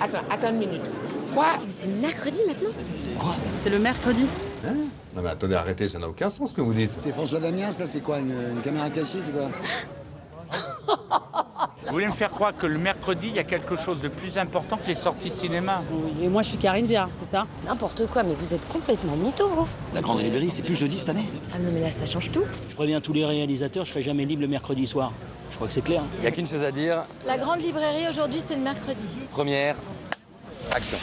attends, attends une minute. Quoi ah, C'est mercredi maintenant Quoi C'est le mercredi Hein Non mais attendez, arrêtez, ça n'a aucun sens ce que vous dites. C'est François Damien, ça c'est quoi une, caméra cachée, c'est quoi Vous voulez me faire croire que le mercredi, il y a quelque chose de plus important que les sorties cinéma Oui, et moi je suis Karine Viard, c'est ça N'importe quoi, mais vous êtes complètement mytho, vous. La grande librairie, c'est plus jeudi cette année Ah non, mais là ça change tout. Je préviens tous les réalisateurs, je serai jamais libre le mercredi soir. Je crois que c'est clair. Il n'y a qu'une chose à dire. La grande librairie aujourd'hui, c'est le mercredi. Première, action.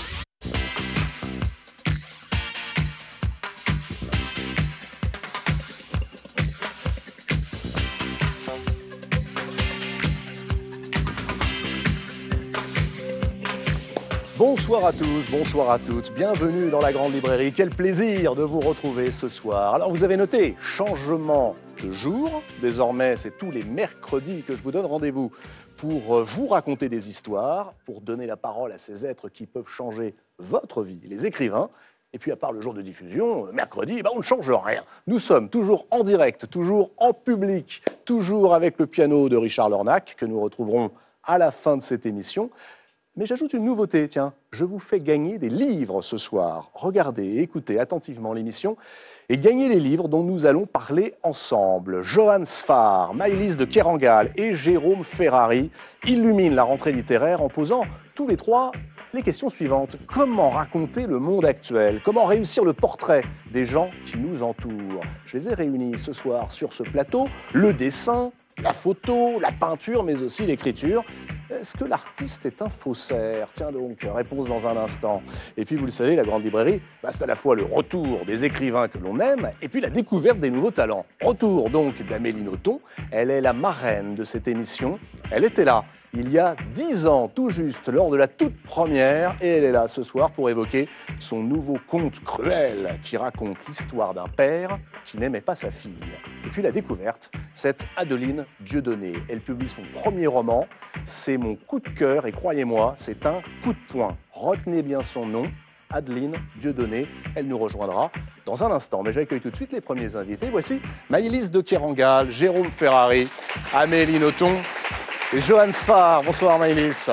Bonsoir à tous, bonsoir à toutes, bienvenue dans la Grande Librairie. Quel plaisir de vous retrouver ce soir. Alors vous avez noté, changement jour. Désormais, c'est tous les mercredis que je vous donne rendez-vous pour euh, vous raconter des histoires, pour donner la parole à ces êtres qui peuvent changer votre vie, les écrivains. Et puis, à part le jour de diffusion, euh, mercredi, eh ben on ne change rien. Nous sommes toujours en direct, toujours en public, toujours avec le piano de Richard Lornac, que nous retrouverons à la fin de cette émission. Mais j'ajoute une nouveauté, tiens, je vous fais gagner des livres ce soir. Regardez, écoutez attentivement l'émission et gagner les livres dont nous allons parler ensemble. Johan Sfar, Maëlys de Kerangal et Jérôme Ferrari illumine la rentrée littéraire en posant tous les trois les questions suivantes. Comment raconter le monde actuel Comment réussir le portrait des gens qui nous entourent Je les ai réunis ce soir sur ce plateau. Le dessin, la photo, la peinture, mais aussi l'écriture. Est-ce que l'artiste est un faussaire Tiens donc, réponse dans un instant. Et puis, vous le savez, la Grande Librairie, bah, c'est à la fois le retour des écrivains que l'on aime et puis la découverte des nouveaux talents. Retour donc d'Amélie Nothomb. Elle est la marraine de cette émission. Elle était là il y a dix ans, tout juste, lors de la toute première, et elle est là ce soir pour évoquer son nouveau conte cruel qui raconte l'histoire d'un père qui n'aimait pas sa fille. Et puis la découverte, cette Adeline Dieudonné. Elle publie son premier roman, c'est mon coup de cœur, et croyez-moi, c'est un coup de poing. Retenez bien son nom, Adeline Dieudonné. Elle nous rejoindra dans un instant. Mais j'accueille tout de suite les premiers invités. Voici Maïlis de Kerangal, Jérôme Ferrari, Amélie Noton et Johan Sfar. Bonsoir Maëlys.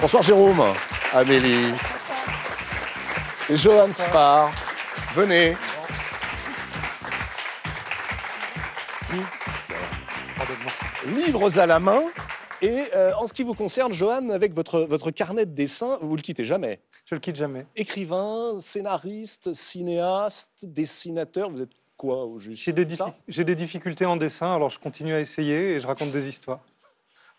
Bonsoir. Jérôme. Amélie. Et Johan Sfar. Venez. Livres à la main. Et euh, en ce qui vous concerne, Johan, avec votre, votre carnet de dessin, vous le quittez jamais. Je le quitte jamais. Écrivain, scénariste, cinéaste, dessinateur, vous êtes Quoi, au juste J'ai des, difficultés en dessin, alors je continue à essayer et je raconte des histoires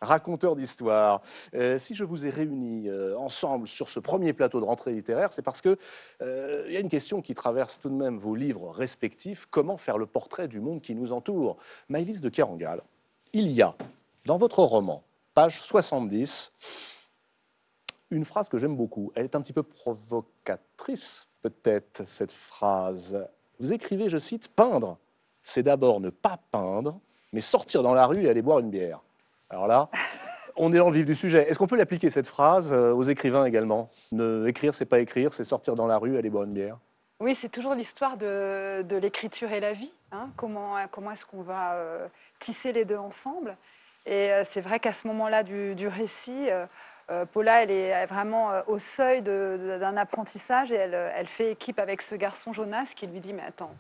raconteur d'histoire. Euh, si je vous ai réunis euh, ensemble sur ce premier plateau de rentrée littéraire, c'est parce qu'il euh, y a une question qui traverse tout de même vos livres respectifs comment faire le portrait du monde qui nous entoure Maïlis de Kerangal, il y a dans votre roman, page 70, une phrase que j'aime beaucoup. Elle est un petit peu provocatrice, peut-être, cette phrase. Vous écrivez, je cite, Peindre, c'est d'abord ne pas peindre, mais sortir dans la rue et aller boire une bière. Alors là, on est dans le vif du sujet. Est-ce qu'on peut l'appliquer, cette phrase, euh, aux écrivains également ne, Écrire, c'est pas écrire, c'est sortir dans la rue, aller boire une bière. Oui, c'est toujours l'histoire de, l'écriture et la vie. Hein. Comment, est-ce qu'on va euh, tisser les deux ensemble Et euh, c'est vrai qu'à ce moment-là du, récit, Paula, elle est vraiment au seuil d'un apprentissage et elle, elle fait équipe avec ce garçon Jonas qui lui dit, mais attends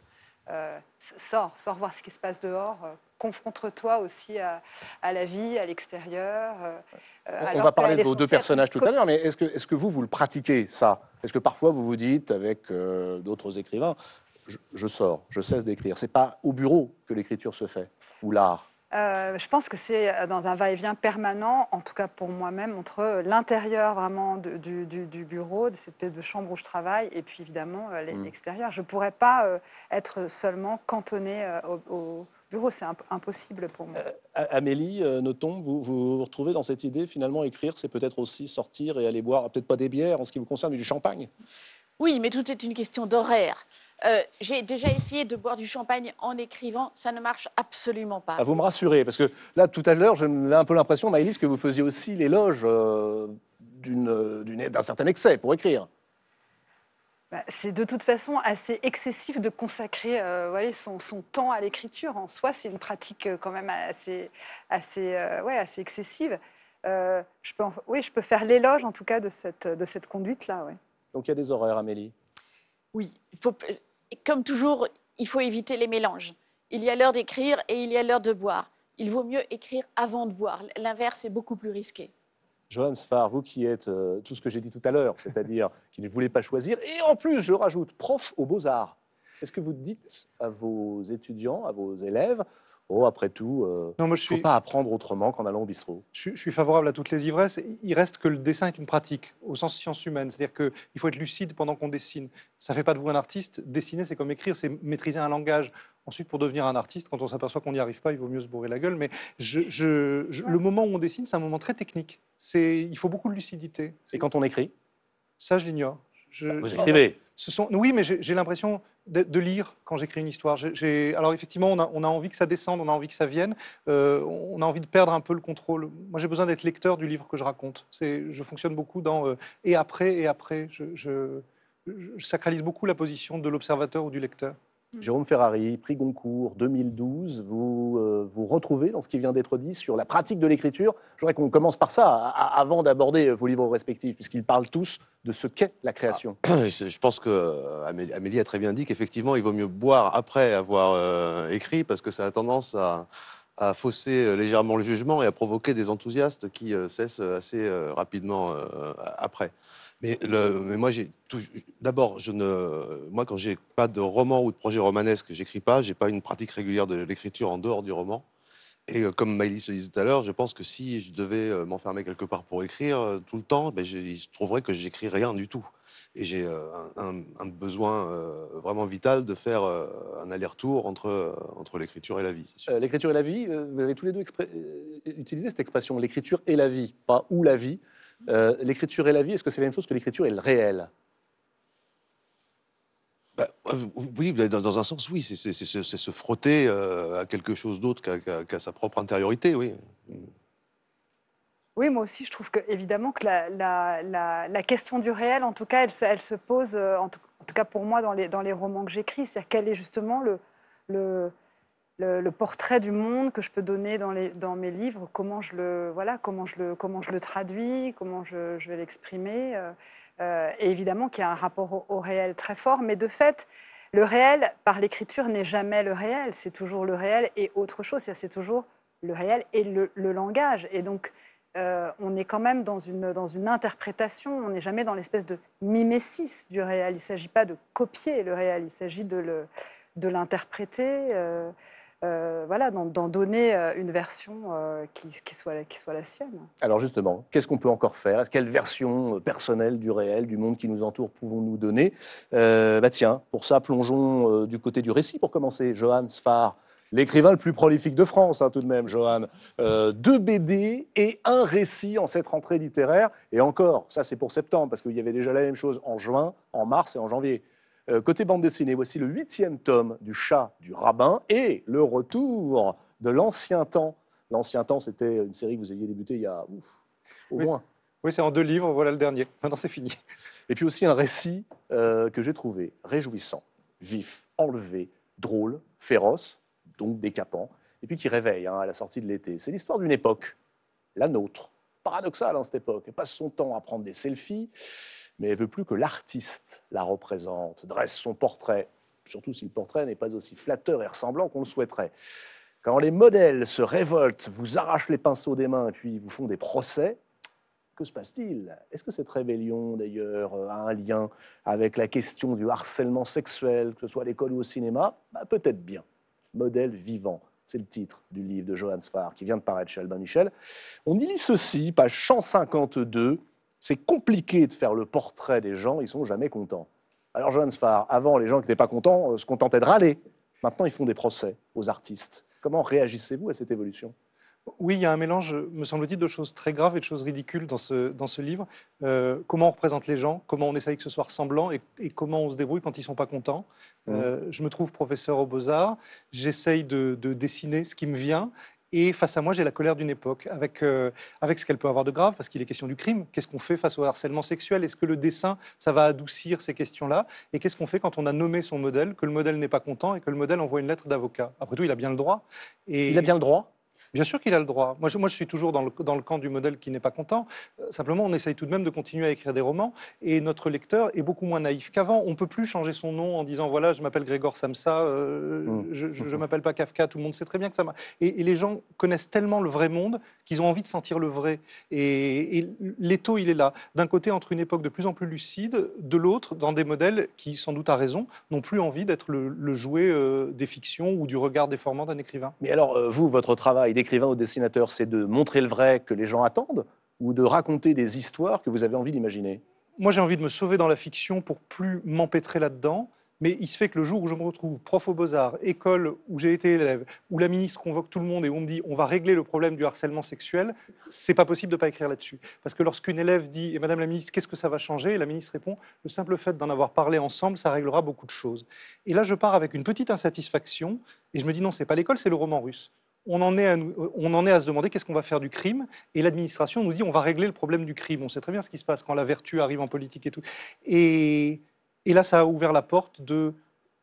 euh, sors, sors voir ce qui se passe dehors. Euh, confronte-toi aussi à, la vie, à l'extérieur. Euh, on, va parler de vos deux personnages tout à l'heure, mais est-ce que, vous, vous le pratiquez, ça Est-ce que parfois vous vous dites, avec d'autres écrivains, je, je, sors, je cesse d'écrire C'est pas au bureau que l'écriture se fait, ou l'art euh, je pense que c'est euh, dans un va-et-vient permanent, en tout cas pour moi-même, entre euh, l'intérieur vraiment du, bureau, de cette pièce de chambre où je travaille, et puis évidemment l'extérieur. Mm. Je ne pourrais pas être seulement cantonnée au, bureau, c'est impossible pour moi. Amélie, notons, vous, vous, vous retrouvez dans cette idée, finalement, écrire, c'est peut-être aussi sortir et aller boire, peut-être pas des bières en ce qui vous concerne, mais du champagne. Oui, mais tout est une question d'horaire. Euh, j'ai déjà essayé de boire du champagne en écrivant, ça ne marche absolument pas. Ah, vous me rassurez, parce que là, tout à l'heure, j'ai un peu l'impression, Maëlys, que vous faisiez aussi l'éloge euh, euh, d'un certain excès pour écrire. Bah, c'est de toute façon assez excessif de consacrer son, temps à l'écriture. En soi, c'est une pratique quand même assez, assez, ouais, assez excessive. je peux, oui, je peux faire l'éloge en tout cas de cette, de cette conduite-là. Ouais. Donc il y a des horaires, Amélie Oui, il faut, et comme toujours, il faut éviter les mélanges. Il y a l'heure d'écrire et il y a l'heure de boire. Il vaut mieux écrire avant de boire. L'inverse est beaucoup plus risqué. johannes Sfar, vous qui êtes euh, tout ce que j'ai dit tout à l'heure, c'est-à-dire qui ne voulez pas choisir, et en plus, je rajoute, prof aux beaux-arts. Est-ce que vous dites à vos étudiants, à vos élèves, Oh, après tout, il euh, ne faut pas apprendre autrement qu'en allant au bistrot. Je, suis favorable à toutes les ivresses. Il reste que le dessin est une pratique, au sens science humaine. C'est-à-dire qu'il faut être lucide pendant qu'on dessine. Ça ne fait pas de vous un artiste. Dessiner, c'est comme écrire, c'est maîtriser un langage. Ensuite, pour devenir un artiste, quand on s'aperçoit qu'on n'y arrive pas, il vaut mieux se bourrer la gueule. Mais le moment où on dessine, c'est un moment très technique. Il faut beaucoup de lucidité. Et quand on écrit Ça, je l'ignore. Bah, vous écrivez Oui, mais j'ai l'impression de, lire quand j'écris une histoire. alors effectivement, on a, envie que ça descende, on a envie que ça vienne, euh, on a envie de perdre un peu le contrôle. Moi, j'ai besoin d'être lecteur du livre que je raconte. Je fonctionne beaucoup dans euh, et après, et après. Je, je, je sacralise beaucoup la position de l'observateur ou du lecteur. Mm. Jérôme Ferrari, prix Goncourt 2012, vous euh, vous retrouvez dans ce qui vient d'être dit sur la pratique de l'écriture. Je voudrais qu'on commence par ça, avant d'aborder euh, vos livres respectifs, puisqu'ils parlent tous de ce qu'est la création. Ah, je pense que euh, Amélie a très bien dit qu'effectivement, il vaut mieux boire après avoir écrit, parce que ça a tendance à, fausser légèrement le jugement et à provoquer des enthousiastes qui cessent assez rapidement après. Mais, moi, j'ai d'abord, je ne, moi, quand j'ai pas de roman ou de projet romanesque, j'écris pas. J'ai pas une pratique régulière de l'écriture en dehors du roman. Et euh, comme Maëlys se disait tout à l'heure, je pense que si je devais euh, m'enfermer quelque part pour écrire euh, tout le temps, ben, je, il se trouverait que j'écris rien du tout. Et j'ai un, un, besoin vraiment vital de faire un aller-retour entre, entre l'écriture et la vie. l'écriture et la vie, vous avez tous les deux utilisé cette expression, l'écriture et la vie, pas ou la vie. Euh, l'écriture et la vie, est-ce que c'est la même chose que l'écriture et le réel bah, euh, oui, dans un sens, oui. C'est se frotter euh, à quelque chose d'autre qu'à sa propre intériorité, oui. Oui, moi aussi, je trouve que, évidemment que la, question du réel, en tout cas, elle se, elle se pose, en tout, cas pour moi, dans les, dans les romans que j'écris. C'est-à-dire, quel est justement le, le le, portrait du monde que je peux donner dans, dans mes livres, comment je le, voilà, comment je le, comment je le traduis, comment je, vais l'exprimer. Euh, euh, et évidemment qu'il y a un rapport au, réel très fort, mais de fait, le réel, par l'écriture, n'est jamais le réel, c'est toujours le réel et autre chose, c'est toujours le réel et le, langage. Et donc, euh, on est quand même dans une, dans une interprétation, on n'est jamais dans l'espèce de mimesis du réel. Il ne s'agit pas de copier le réel, il s'agit de l'interpréter. Euh, voilà, d'en donner euh, une version euh, qui, soit, qui soit la sienne. Alors justement, qu'est-ce qu'on peut encore faire Quelle version personnelle du réel, du monde qui nous entoure, pouvons-nous donner bah, Tiens, pour ça, plongeons du côté du récit pour commencer. Johan Sfar, l'écrivain le plus prolifique de France hein, tout de même, Johan. deux BD et un récit en cette rentrée littéraire. Et encore, ça c'est pour septembre, parce qu'il y avait déjà la même chose en juin, en mars et en janvier. Euh, côté bande dessinée, voici le huitième tome du Chat du Rabbin et le retour de l'ancien temps. L'ancien temps, c'était une série que vous aviez débutée il y a au moins. Oui, c'est en deux livres, voilà le dernier. Maintenant, c'est fini. Et puis aussi un récit euh, que j'ai trouvé réjouissant, vif, enlevé, drôle, féroce, donc décapant, et puis qui réveille hein, à la sortie de l'été. C'est l'histoire d'une époque, la nôtre. Paradoxale en hein, cette époque. Elle passe son temps à prendre des selfies mais elle veut plus que l'artiste la représente, dresse son portrait, surtout si le portrait n'est pas aussi flatteur et ressemblant qu'on le souhaiterait. Quand les modèles se révoltent, vous arrachent les pinceaux des mains et puis vous font des procès, que se passe-t-il Est-ce que cette rébellion, d'ailleurs, euh, a un lien avec la question du harcèlement sexuel, que ce soit à l'école ou au cinéma bah, Peut-être bien. Modèle vivant, c'est le titre du livre de Johann Sfar qui vient de paraître chez Albin Michel. On y lit ceci, page 152 c'est compliqué de faire le portrait des gens, ils sont jamais contents. Alors Johannes Farr, avant, les gens qui n'étaient pas contents euh, se contentaient de râler. Maintenant, ils font des procès aux artistes. Comment réagissez-vous à cette évolution oui, il y a un mélange, me semble-t-il, de choses très graves et de choses ridicules dans ce, dans ce livre. Euh, comment on représente les gens, comment on essaye que ce soit ressemblant et, comment on se débrouille quand ils ne sont pas contents. Mmh. Euh, je me trouve professeur aux beaux-arts, j'essaye de, dessiner ce qui me vient et face à moi, j'ai la colère d'une époque, avec, euh, avec ce qu'elle peut avoir de grave, parce qu'il est question du crime. Qu'est-ce qu'on fait face au harcèlement sexuel Est-ce que le dessin, ça va adoucir ces questions-là Et qu'est-ce qu'on fait quand on a nommé son modèle, que le modèle n'est pas content et que le modèle envoie une lettre d'avocat Après tout, il a bien le droit. Et... Il a bien le droit Bien sûr qu'il a le droit. Moi je, moi, je suis toujours dans le, camp du modèle qui n'est pas content. Euh, simplement, on essaye tout de même de continuer à écrire des romans et notre lecteur est beaucoup moins naïf qu'avant. On peut plus changer son nom en disant voilà, je m'appelle Grégor Samsa, euh, mmh. je ne mmh. m'appelle pas Kafka. Tout le monde sait très bien que ça m'a. Et, les gens connaissent tellement le vrai monde qu'ils ont envie de sentir le vrai. Et, l'étau, il est là. D'un côté, entre une époque de plus en plus lucide, de l'autre, dans des modèles qui, sans doute à raison, n'ont plus envie d'être le, jouet euh, des fictions ou du regard déformant d'un écrivain. Mais alors, vous, votre travail écrivain ou dessinateur C'est de montrer le vrai que les gens attendent ou de raconter des histoires que vous avez envie d'imaginer Moi, j'ai envie de me sauver dans la fiction pour plus m'empêtrer là-dedans. Mais il se fait que le jour où je me retrouve prof aux beaux-arts, école où j'ai été élève, où la ministre convoque tout le monde et on me dit on va régler le problème du harcèlement sexuel, c'est pas possible de pas écrire là-dessus. Parce que lorsqu'une élève dit et eh, Madame la ministre, qu'est-ce que ça va changer La ministre répond le simple fait d'en avoir parlé ensemble, ça réglera beaucoup de choses. Et là, je pars avec une petite insatisfaction et je me dis non, c'est pas l'école, c'est le roman russe. Euh, on en, est à, se demander qu'est-ce qu'on va faire du crime. Et l'administration nous dit on va régler le problème du crime. On sait très bien ce qui se passe quand la vertu arrive en politique et tout. Et, là, ça a ouvert la porte de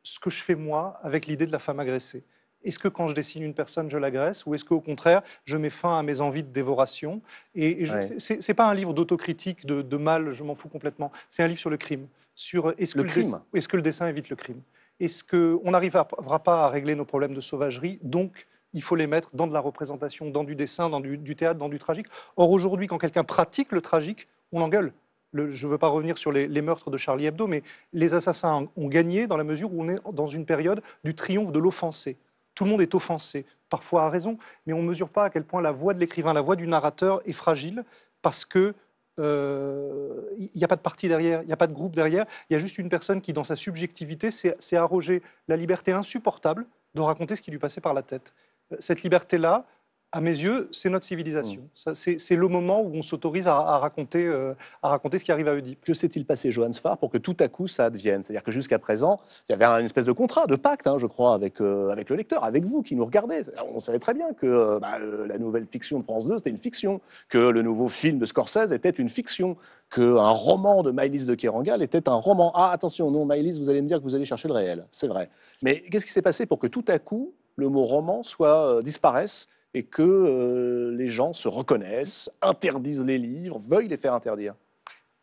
ce que je fais moi avec l'idée de la femme agressée. Est-ce que quand je dessine une personne, je l'agresse Ou est-ce qu'au contraire, je mets fin à mes envies de dévoration Et, ce n'est c'est pas un livre d'autocritique, de, mal, je m'en fous complètement. C'est un livre sur le crime. Sur euh, est-ce que, est que le dessin évite le crime Est-ce qu'on n'arrivera pas à régler nos problèmes de sauvagerie Donc, il faut les mettre dans de la représentation, dans du dessin, dans du, théâtre, dans du tragique. Or, aujourd'hui, quand quelqu'un pratique le tragique, on l'engueule. je ne veux pas revenir sur les, meurtres de Charlie Hebdo, mais les assassins ont gagné dans la mesure où on est dans une période du triomphe de l'offensé. Tout le monde est offensé, parfois à raison, mais on ne mesure pas à quel point la voix de l'écrivain, la voix du narrateur est fragile parce que euh, il n'y a pas de parti derrière, il n'y a pas de groupe derrière, il y a juste une personne qui, dans sa subjectivité, s'est arrogée la liberté insupportable de raconter ce qui lui passait par la tête. Cette liberté-là, à mes yeux, c'est notre civilisation. Mm. C'est le moment où on s'autorise à, raconter, euh, à raconter ce qui arrive à Oedipe. Que s'est-il passé, Johannes Farr, pour que tout à coup ça advienne C'est-à-dire que jusqu'à présent, il y avait une espèce de contrat, de pacte, hein, je crois, avec, euh, avec le lecteur, avec vous qui nous regardez. On savait très bien que euh, bah, la nouvelle fiction de France 2, c'était une fiction, que le nouveau film de Scorsese était une fiction, qu'un roman de Maïlis de Kérangal était un roman. Ah, attention, non, Maïlis, vous allez me dire que vous allez chercher le réel. C'est vrai. Mais qu'est-ce qui s'est passé pour que tout à coup, le mot roman soit, euh, disparaisse et que euh, les gens se reconnaissent, interdisent les livres, veuillent les faire interdire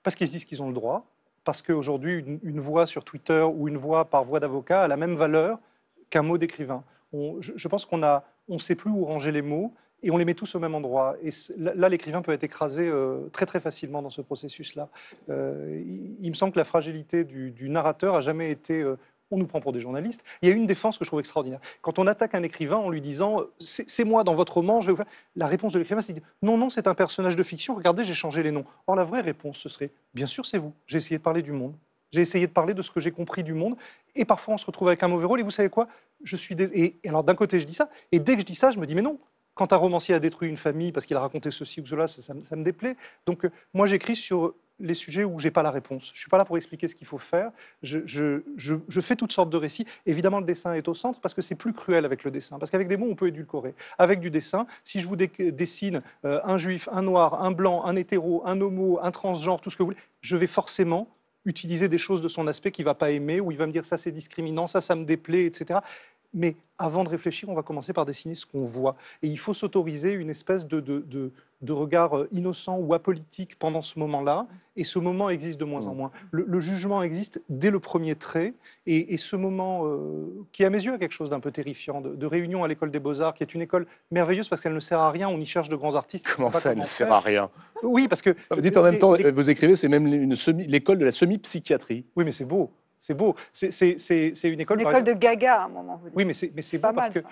Parce qu'ils se disent qu'ils ont le droit, parce qu'aujourd'hui, une, voix sur Twitter ou une voix par voix d'avocat a la même valeur qu'un mot d'écrivain. Je, pense qu'on ne on sait plus où ranger les mots et on les met tous au même endroit. Et là, l'écrivain peut être écrasé euh, très très facilement dans ce processus-là. il, me semble que la fragilité du, du narrateur a jamais été on nous prend pour des journalistes. Il y a une défense que je trouve extraordinaire. Quand on attaque un écrivain en lui disant euh, c'est moi dans votre roman, je vais vous faire. La réponse de l'écrivain, c'est non, non, c'est un personnage de fiction, regardez, j'ai changé les noms. Or, la vraie réponse, ce serait bien sûr, c'est vous. J'ai essayé de parler du monde. J'ai essayé de parler de ce que j'ai compris du monde. Et parfois, on se retrouve avec un mauvais rôle. Et vous savez quoi Je suis. Et, alors, d'un côté, je dis ça. Et dès que je dis ça, je me dis mais non, quand un romancier a détruit une famille parce qu'il a raconté ceci ou cela, ça, me déplaît. Donc, euh, moi, j'écris sur les sujets où je n'ai pas la réponse. Je ne suis pas là pour expliquer ce qu'il faut faire. Je, je, fais toutes sortes de récits. Évidemment, le dessin est au centre parce que c'est plus cruel avec le dessin. Parce qu'avec des mots, on peut édulcorer. Avec du dessin, si je vous dessine euh, un juif, un noir, un blanc, un hétéro, un homo, un transgenre, tout ce que vous voulez, je vais forcément utiliser des choses de son aspect qu'il va pas aimer ou il va me dire ça c'est discriminant, ça ça me déplaît, etc. Mais avant de réfléchir, on va commencer par dessiner ce qu'on voit. Et il faut s'autoriser une espèce de, de, de, regard euh, innocent ou apolitique pendant ce moment-là. Et ce moment existe de moins en mm. moins. Le, jugement existe dès le premier trait. Et, ce moment, euh, qui à mes yeux a quelque chose d'un peu terrifiant, de, réunion à l'école des beaux-arts, qui est une école merveilleuse parce qu'elle ne sert à rien, on y cherche de grands artistes. Comment ça, elle ne sert à rien Oui, parce que... Vous euh, dites en même temps, vous écrivez, c'est même l'école de la semi-psychiatrie. Oui, mais c'est beau. C'est beau. C'est une école. Une école de Gaga à un moment. oui, mais c'est beau parce que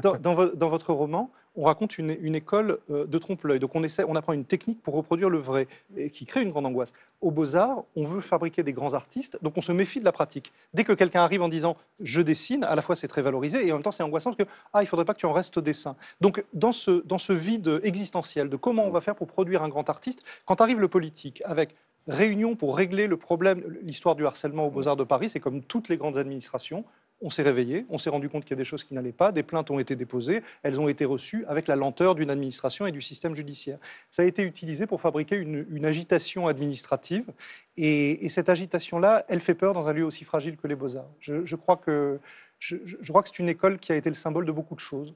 dans, votre roman, on raconte une, école euh, de trompe-l'œil. Donc on essaie, on apprend une technique pour reproduire le vrai, qui crée une grande angoisse. Aux beaux-arts, on veut fabriquer des grands artistes, donc on se méfie de la pratique. Dès que quelqu'un arrive en disant je dessine, à la fois c'est très valorisé et en même temps c'est angoissant parce que ah il faudrait pas que tu en restes au dessin. Donc dans ce vide existentiel de comment on mm. va faire pour produire un grand artiste, quand arrive le politique avec réunion pour régler le problème, l'histoire du harcèlement aux Beaux-Arts de Paris, c'est comme toutes les grandes administrations, on s'est réveillé, on s'est rendu compte qu'il y a des choses qui n'allaient pas, des plaintes ont été déposées, elles ont été reçues avec la lenteur d'une administration et du système judiciaire. Ça a été utilisé pour fabriquer une, agitation administrative, et, cette agitation-là, elle fait peur dans un lieu aussi fragile que les beaux-arts. Je, crois que, je crois que c'est une école qui a été le symbole de beaucoup de choses,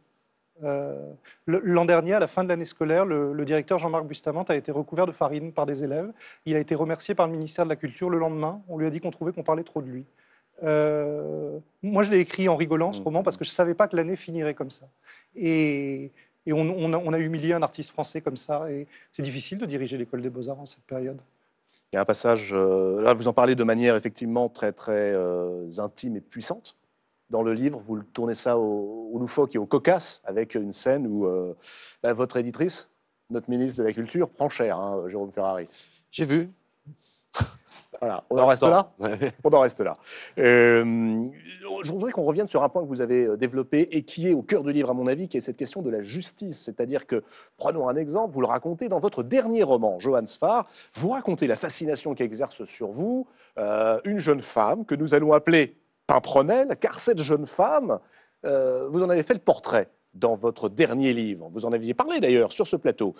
euh, l'an dernier, à la fin de l'année scolaire, le, directeur Jean-Marc Bustamante a été recouvert de farine par des élèves. Il a été remercié par le ministère de la Culture le lendemain. On lui a dit qu'on trouvait qu'on parlait trop de lui. Euh, moi, je l'ai écrit en rigolant, ce mmh. roman, parce que je ne savais pas que l'année finirait comme ça. Et, on, a, humilié un artiste français comme ça. Et c'est difficile de diriger l'école des beaux-arts en cette période. Il y a un passage, euh, là, vous en parlez de manière effectivement très, très intime et puissante dans le livre, vous tournez ça au, loufoque et au cocasse, avec une scène où euh, bah, votre éditrice, notre ministre de la Culture, prend cher, hein, Jérôme Ferrari. J'ai vu. Voilà, on, en reste là on en reste là. je voudrais qu'on revienne sur un point que vous avez euh, développé et qui est au cœur du livre, à mon avis, qui est cette question de la justice. C'est-à-dire que, prenons un exemple, vous le racontez dans votre dernier roman, Johannes Farr, vous racontez la fascination qu'exerce sur vous euh, une jeune femme que nous allons appeler Pimprenel, car cette jeune femme, euh, vous en avez fait le portrait dans votre dernier livre. Vous en aviez parlé d'ailleurs sur ce plateau.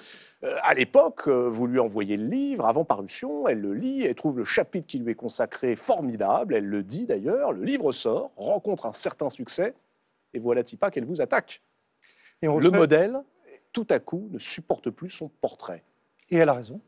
Euh, à l'époque, euh, vous lui envoyez le livre avant parution, elle le lit, elle trouve le chapitre qui lui est consacré formidable, elle le dit d'ailleurs, le livre sort, rencontre un certain succès, et voilà pas qu'elle vous attaque. Et le modèle, tout à coup, ne supporte plus son portrait. Et elle a raison.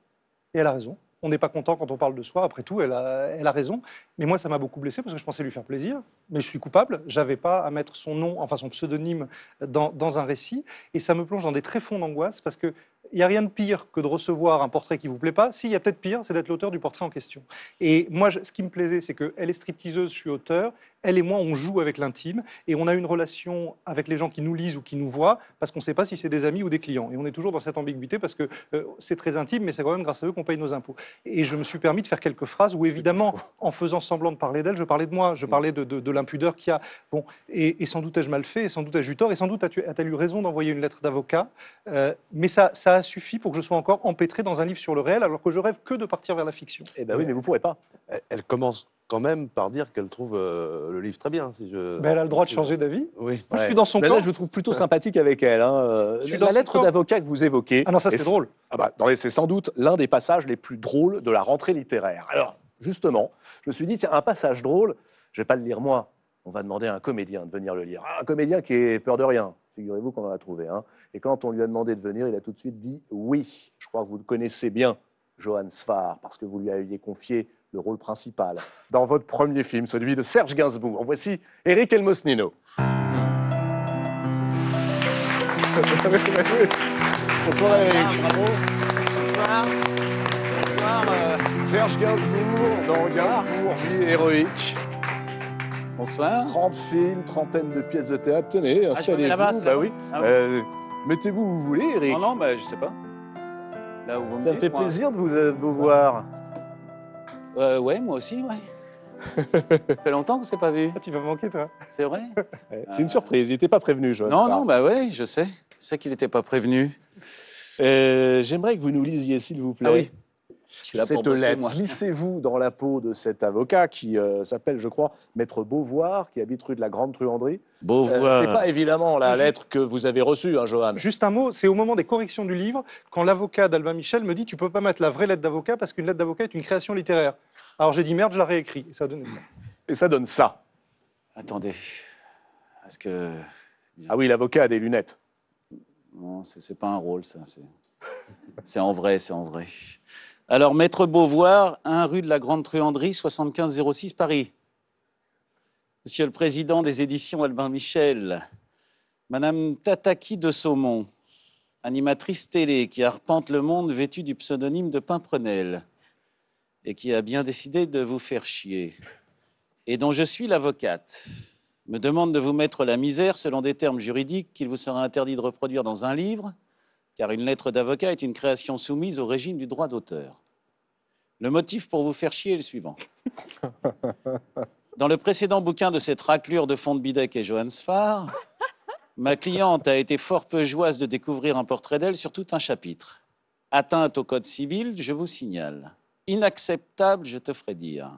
Et elle a raison on n'est pas content quand on parle de soi. Après tout, elle a, raison. Mais moi, ça m'a beaucoup blessé parce que je pensais lui faire plaisir. Mais je suis coupable. J'avais pas à mettre son nom, enfin son pseudonyme, dans, un récit. Et ça me plonge dans des très fonds d'angoisse parce qu'il il n'y a rien de pire que de recevoir un portrait qui ne vous plaît pas. S'il y a peut-être pire, c'est d'être l'auteur du portrait en question. Et moi, ce qui me plaisait, c'est qu'elle est stripteaseuse, je suis auteur elle et moi, on joue avec l'intime et on a une relation avec les gens qui nous lisent ou qui nous voient parce qu'on ne sait pas si c'est des amis ou des clients. Et on est toujours dans cette ambiguïté parce que euh, c'est très intime, mais c'est quand même grâce à eux qu'on paye nos impôts. Et je me suis permis de faire quelques phrases où, évidemment, en faisant semblant de parler d'elle, je parlais de moi, je mm. parlais de, l'impudeur qu'il y a. Bon, et, sans doute ai-je mal fait, et sans doute ai-je eu tort, et sans doute a-t-elle eu raison d'envoyer une lettre d'avocat. Euh, mais ça, ça a suffi pour que je sois encore empêtré dans un livre sur le réel alors que je rêve que de partir vers la fiction. Eh bien oui, mais vous ne pourrez pas. Elle commence quand même par dire qu'elle trouve euh, le livre très bien. Si je... elle a le droit de changer d'avis. Oui. Moi, je suis dans son camp. Là, je vous trouve plutôt sympathique avec elle. Hein. Euh, la lettre d'avocat que vous évoquez. Ah non, ça c'est drôle. Ah bah, c'est sans doute l'un des passages les plus drôles de la rentrée littéraire. Alors, justement, je me suis dit, tiens, un passage drôle, je vais pas le lire moi. On va demander à un comédien de venir le lire. Ah, un comédien qui est peur de rien. Figurez-vous qu'on en a trouvé hein. Et quand on lui a demandé de venir, il a tout de suite dit oui. Je crois que vous le connaissez bien, Johan Sfar, parce que vous lui aviez confié le rôle principal dans votre premier film, celui de Serge Gainsbourg. voici Eric Elmosnino. Bonsoir euh, Serge Gainsbourg dans Gainsbourg, vie héroïque. Bonsoir. 30 films, trentaine de pièces de théâtre. Tenez, ah, bah oui. Ah euh, mettez-vous où vous voulez, Eric. Non, non, bah, je sais pas. Là où vous Ça me, fait plaisir de vous, euh, de vous voir. Oui, euh, ouais, moi aussi, ouais. Ça fait longtemps qu'on s'est pas vu. Ah, tu vas manquer, toi. C'est vrai C'est une surprise, il n'était pas prévenu, Joël. Non, non, bah ouais, je sais. Je sais qu'il n'était pas prévenu. Euh, j'aimerais que vous nous lisiez, s'il vous ah plaît. Ah oui. Cette lettre, glissez-vous dans la peau de cet avocat qui euh, s'appelle, je crois, Maître Beauvoir, qui habite rue de la Grande Truanderie. Beauvoir. Euh, c'est pas évidemment la lettre que vous avez reçue, hein, Johan. Juste un mot, c'est au moment des corrections du livre, quand l'avocat d'Albin Michel me dit Tu peux pas mettre la vraie lettre d'avocat parce qu'une lettre d'avocat est une création littéraire. Alors j'ai dit Merde, je la réécris. Et ça donne ça. Et ça donne ça. Attendez. Est-ce que. Ah oui, l'avocat a des lunettes. Non, c'est pas un rôle, ça. C'est en vrai, c'est en vrai. Alors, Maître Beauvoir, 1 rue de la Grande Truanderie, 7506 Paris. Monsieur le Président des éditions Albin Michel, Madame Tataki de Saumon, animatrice télé qui arpente le monde vêtue du pseudonyme de Pimprenel et qui a bien décidé de vous faire chier, et dont je suis l'avocate, me demande de vous mettre la misère selon des termes juridiques qu'il vous sera interdit de reproduire dans un livre car une lettre d'avocat est une création soumise au régime du droit d'auteur. Le motif pour vous faire chier est le suivant. Dans le précédent bouquin de cette raclure de Fond de et Johannes Farr, ma cliente a été fort peu joyeuse de découvrir un portrait d'elle sur tout un chapitre. Atteinte au Code civil, je vous signale. Inacceptable, je te ferai dire.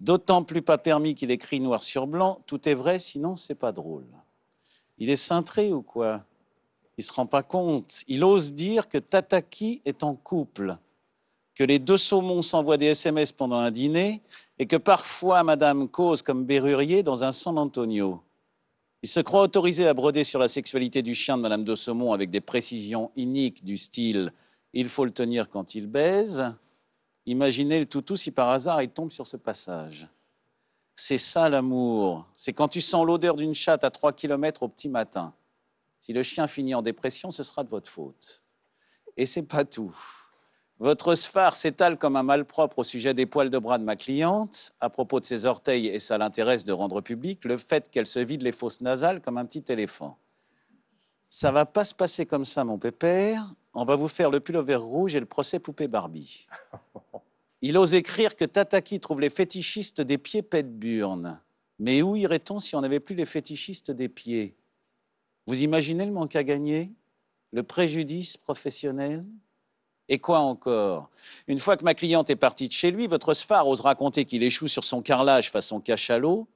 D'autant plus pas permis qu'il écrit noir sur blanc, tout est vrai, sinon c'est pas drôle. Il est cintré ou quoi il se rend pas compte. Il ose dire que Tataki est en couple, que les deux saumons s'envoient des SMS pendant un dîner et que parfois Madame cause comme Berrurier dans un San Antonio. Il se croit autorisé à broder sur la sexualité du chien de Madame de Saumon avec des précisions iniques du style il faut le tenir quand il baise. Imaginez le toutou si par hasard il tombe sur ce passage. C'est ça l'amour. C'est quand tu sens l'odeur d'une chatte à trois kilomètres au petit matin. Si le chien finit en dépression, ce sera de votre faute. Et c'est pas tout. Votre sphère s'étale comme un malpropre au sujet des poils de bras de ma cliente. À propos de ses orteils, et ça l'intéresse de rendre public le fait qu'elle se vide les fosses nasales comme un petit éléphant. Ça va pas se passer comme ça, mon pépère. On va vous faire le pullover rouge et le procès poupée Barbie. Il ose écrire que Tataki trouve les fétichistes des pieds pète burne. Mais où irait-on si on n'avait plus les fétichistes des pieds vous imaginez le manque à gagner Le préjudice professionnel et quoi encore Une fois que ma cliente est partie de chez lui, votre sphère ose raconter qu'il échoue sur son carrelage façon cachalot,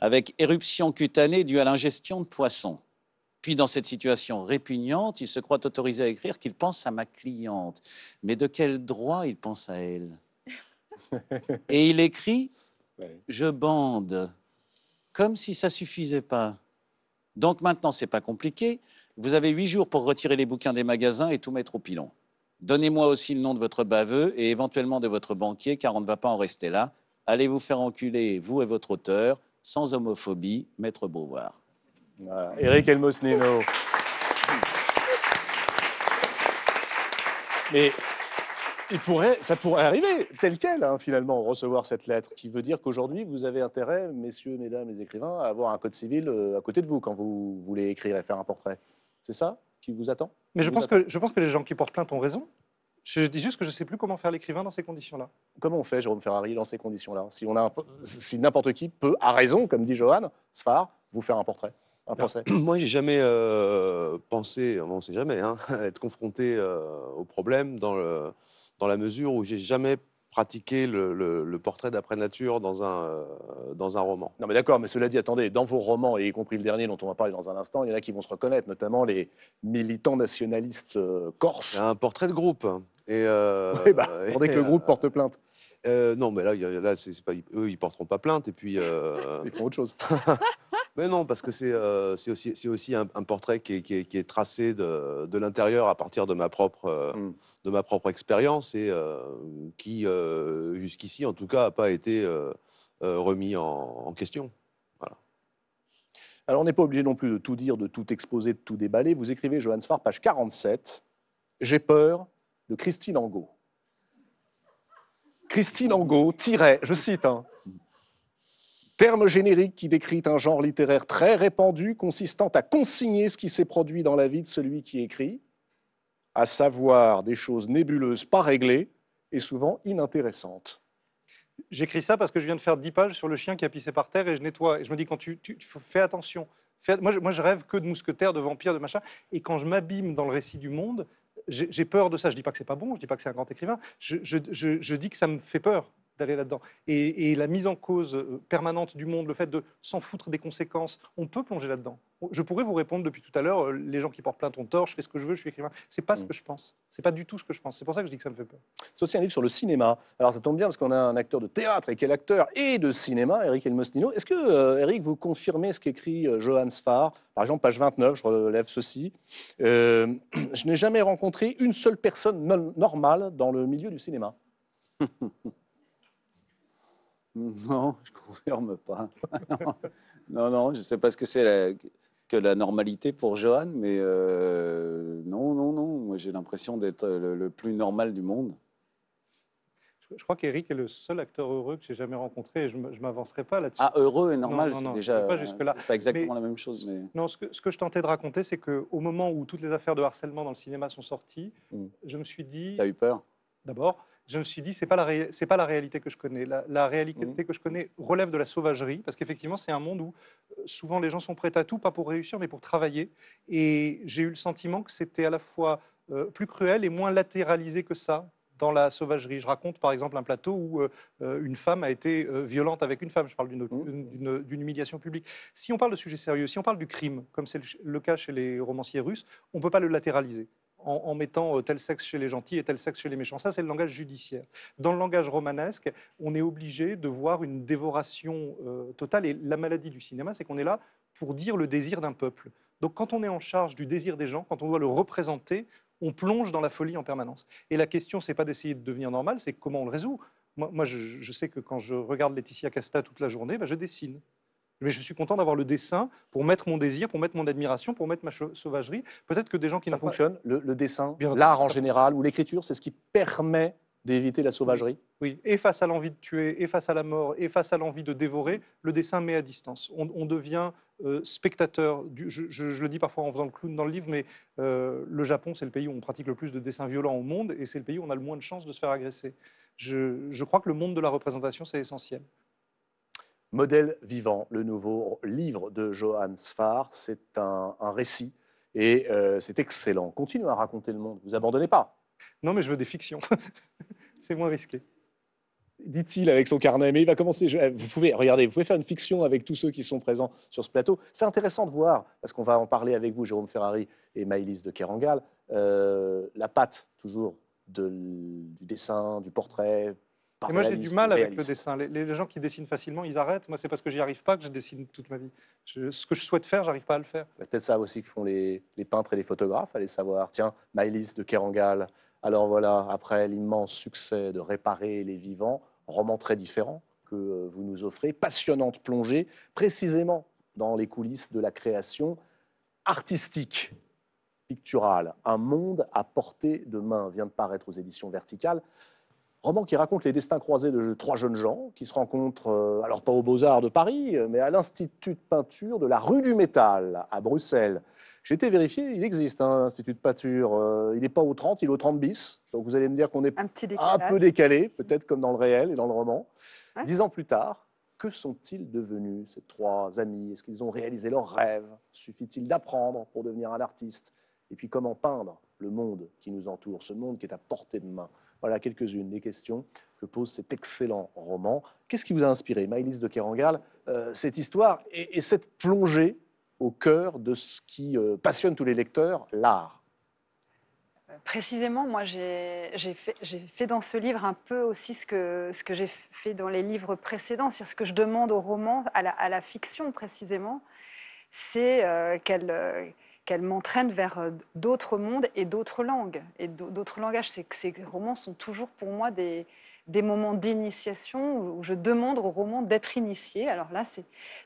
avec éruption cutanée due à l'ingestion de poissons. Puis, dans cette situation répugnante, il se croit autorisé à écrire qu'il pense à ma cliente. Mais de quel droit il pense à elle Et il écrit Je bande, comme si ça suffisait pas. Donc maintenant, c'est pas compliqué. Vous avez huit jours pour retirer les bouquins des magasins et tout mettre au pilon. Donnez-moi aussi le nom de votre baveux et éventuellement de votre banquier, car on ne va pas en rester là. Allez vous faire enculer, vous et votre auteur, sans homophobie, Maître Beauvoir. Voilà. Eric Elmosnino. Mais pourrait, ça pourrait arriver, tel quel, hein, finalement, recevoir cette lettre, qui veut dire qu'aujourd'hui, vous avez intérêt, messieurs, mesdames, les écrivains, à avoir un code civil euh, à côté de vous quand vous voulez écrire et faire un portrait. C'est ça qui vous attend Mais je pense, que, je pense que les gens qui portent plainte ont raison. Je dis juste que je ne sais plus comment faire l'écrivain dans ces conditions-là. Comment on fait, Jérôme Ferrari, dans ces conditions-là Si, si n'importe qui peut, à raison, comme dit Johan Sfar, vous faire un portrait, un procès Moi, j'ai jamais euh, pensé, on ne sait jamais, hein, être confronté euh, au problème dans le, dans la mesure où j'ai jamais pratiqué le, portrait d'après-nature dans, un euh, dans un roman. Non mais d'accord, mais cela dit, attendez, dans vos romans, y compris le dernier dont on va parler dans un instant, il y en a qui vont se reconnaître, notamment les militants nationalistes corse. Euh, corses. Un portrait de groupe. Hein, et euh, oui, bah, attendez que le groupe porte plainte. Euh, non, mais là, eux, ils porteront pas plainte. Et puis, euh, Ils font autre chose. mais non, parce que c'est, euh, aussi, un, portrait qui est, tracé de, l'intérieur à partir de ma propre, mm. expérience et qui, jusqu'ici, en tout cas, n'a pas été remis en- question. Alors, on n'est pas obligé non plus de tout dire, de tout exposer, de tout déballer. Vous écrivez, Johannes Farr page 47, J'ai peur de Christine Angot. Christine Angot tirait, je cite, hein, terme générique qui décrit un genre littéraire très répandu consistant à consigner ce qui s'est produit dans la vie de celui qui écrit, à savoir des choses nébuleuses pas réglées et souvent inintéressantes. J'écris ça parce que je viens de faire dix pages sur le chien qui a pissé par terre et je nettoie. Et je me dis, quand tu, fais attention, moi, je, rêve que de mousquetaires, de vampires, de machin. Et quand je m'abîme dans le récit du monde, j'ai peur de ça. Je ne dis pas que c'est pas bon, je ne dis pas que c'est un grand écrivain. Je, je dis que ça me fait peur d'aller là-dedans. Et, la mise en cause euh, permanente du monde, le fait de s'en foutre des conséquences, on peut plonger là-dedans. Je pourrais vous répondre depuis tout à l'heure, euh, les gens qui portent plainte ont tort, je fais ce que je veux, je suis écrivain. C'est pas ce mm. que je pense. C'est pas du tout ce que je pense. C'est pour ça que je dis que ça me fait peur. C'est aussi un livre sur le cinéma. Alors ça tombe bien parce qu'on a un acteur de théâtre et quel acteur et de cinéma, Eric Elmosnino. Est-ce que, euh, Eric, vous confirmez ce qu'écrit euh, Johan Sfar Par exemple, page 29, je relève ceci. je n'ai jamais rencontré une seule personne normale dans le milieu du cinéma. Non, je ne confirme pas. non, non, je ne sais pas ce que c'est que la normalité pour Johan, mais euh, non, non, non. Moi, j'ai l'impression d'être le, plus normal du monde. Je, crois qu'Eric est le seul acteur heureux que j'ai jamais rencontré je ne m'avancerai pas là-dessus. Ah, heureux et normal, c'est déjà pas, là exactement la même chose. Mais... Non, ce que, je tentais de raconter, c'est qu'au moment où toutes les affaires de harcèlement dans le cinéma sont sorties, mm. je me suis dit. Tu as eu peur D'abord je me suis dit, ce n'est pas, la réalité que je connais. La, réalité mmh. que je connais relève de la sauvagerie, parce qu'effectivement, c'est un monde où euh, souvent les gens sont prêts à tout, pas pour réussir, mais pour travailler. Et j'ai eu le sentiment que c'était à la fois euh, plus cruel et moins latéralisé que ça, dans la sauvagerie. Je raconte par exemple un plateau où euh, une femme a été violente avec une femme. Je parle mmh. d'une humiliation publique. Si on parle de sujets sérieux, si on parle du crime, comme c'est le, cas chez les romanciers russes, on ne peut pas le latéraliser en, mettant euh, tel sexe chez les gentils et tel sexe chez les méchants. Ça, c'est le langage judiciaire. Dans le langage romanesque, on est obligé de voir une dévoration euh, totale. Et la maladie du cinéma, c'est qu'on est là pour dire le désir d'un peuple. Donc quand on est en charge du désir des gens, quand on doit le représenter, on plonge dans la folie en permanence. Et la question, c'est pas d'essayer de devenir normal, c'est comment on le résout. Moi, je, sais que quand je regarde Laetitia Casta toute la journée, bah, je dessine mais eh je suis content d'avoir le dessin pour mettre mon désir, pour mettre mon admiration, pour mettre ma sauvagerie. Peut-être que des gens qui n'en fonctionnent... Pas... Le, dessin, l'art en général ou l'écriture, c'est ce qui permet d'éviter la sauvagerie. Oui, et face à l'envie de tuer, et face à la mort, et face à l'envie de dévorer, le dessin met à distance. On, devient euh, spectateur. je, le dis parfois en faisant le clown dans le livre, mais euh, le Japon, c'est le pays où on pratique le plus de dessins violents au monde, et c'est le pays où on a le moins de chances de se faire agresser. je crois que le monde de la représentation, c'est essentiel. Modèle vivant, le nouveau livre de Johan Sfar, c'est un, récit et euh, c'est excellent. Continuez à raconter le monde, vous abandonnez pas. Non, mais je veux des fictions, c'est moins risqué. Dit-il avec son carnet, mais il va commencer. vous pouvez, regarder, vous pouvez faire une fiction avec tous ceux qui sont présents sur ce plateau. C'est intéressant de voir, parce qu'on va en parler avec vous, Jérôme Ferrari et Maïlis de Kerangal, euh, la patte toujours du dessin, du portrait, moi, j'ai du mal avec le dessin. Les, gens qui dessinent facilement, ils arrêtent. Moi, c'est parce que j'y arrive pas que je dessine toute ma vie. ce que je souhaite faire, j'arrive pas à le faire. Bah, peut-être ça aussi que font les, peintres et les photographes, aller savoir. Tiens, Maëlys de Kerangal. Alors voilà, après l'immense succès de Réparer les vivants, roman très différent que euh, vous nous offrez, passionnante plongée, précisément dans les coulisses de la création artistique picturale. Un monde à portée de main vient de paraître aux éditions verticales roman qui raconte les destins croisés de trois jeunes gens qui se rencontrent, euh, alors pas aux Beaux-Arts de Paris, euh, mais à l'Institut de peinture de la rue du Métal à Bruxelles. J'ai été vérifié, il existe un hein, institut de peinture. Euh, il n'est pas au 30, il est au 30 bis. Donc vous allez me dire qu'on est un, peu décalé, peut-être comme dans le réel et dans le roman. Dix ans plus tard, que sont-ils devenus, ces trois amis Est-ce qu'ils ont réalisé leurs rêves Suffit-il d'apprendre pour devenir un artiste Et puis comment peindre le monde qui nous entoure, ce monde qui est à portée de main voilà quelques-unes des questions que pose cet excellent roman. Qu'est-ce qui vous a inspiré, Maïlis de Kerangal, euh, cette histoire et, cette plongée au cœur de ce qui euh, passionne tous les lecteurs, l'art Précisément, moi, j'ai fait, dans ce livre un peu aussi ce que, j'ai fait dans les livres précédents, cest ce que je demande au roman, à la, fiction précisément, c'est euh, qu'elle qu'elle m'entraîne vers euh, d'autres mondes et d'autres langues et d'autres langages. C'est que ces romans sont toujours pour moi des, des moments d'initiation où je demande au roman d'être initié. Alors là,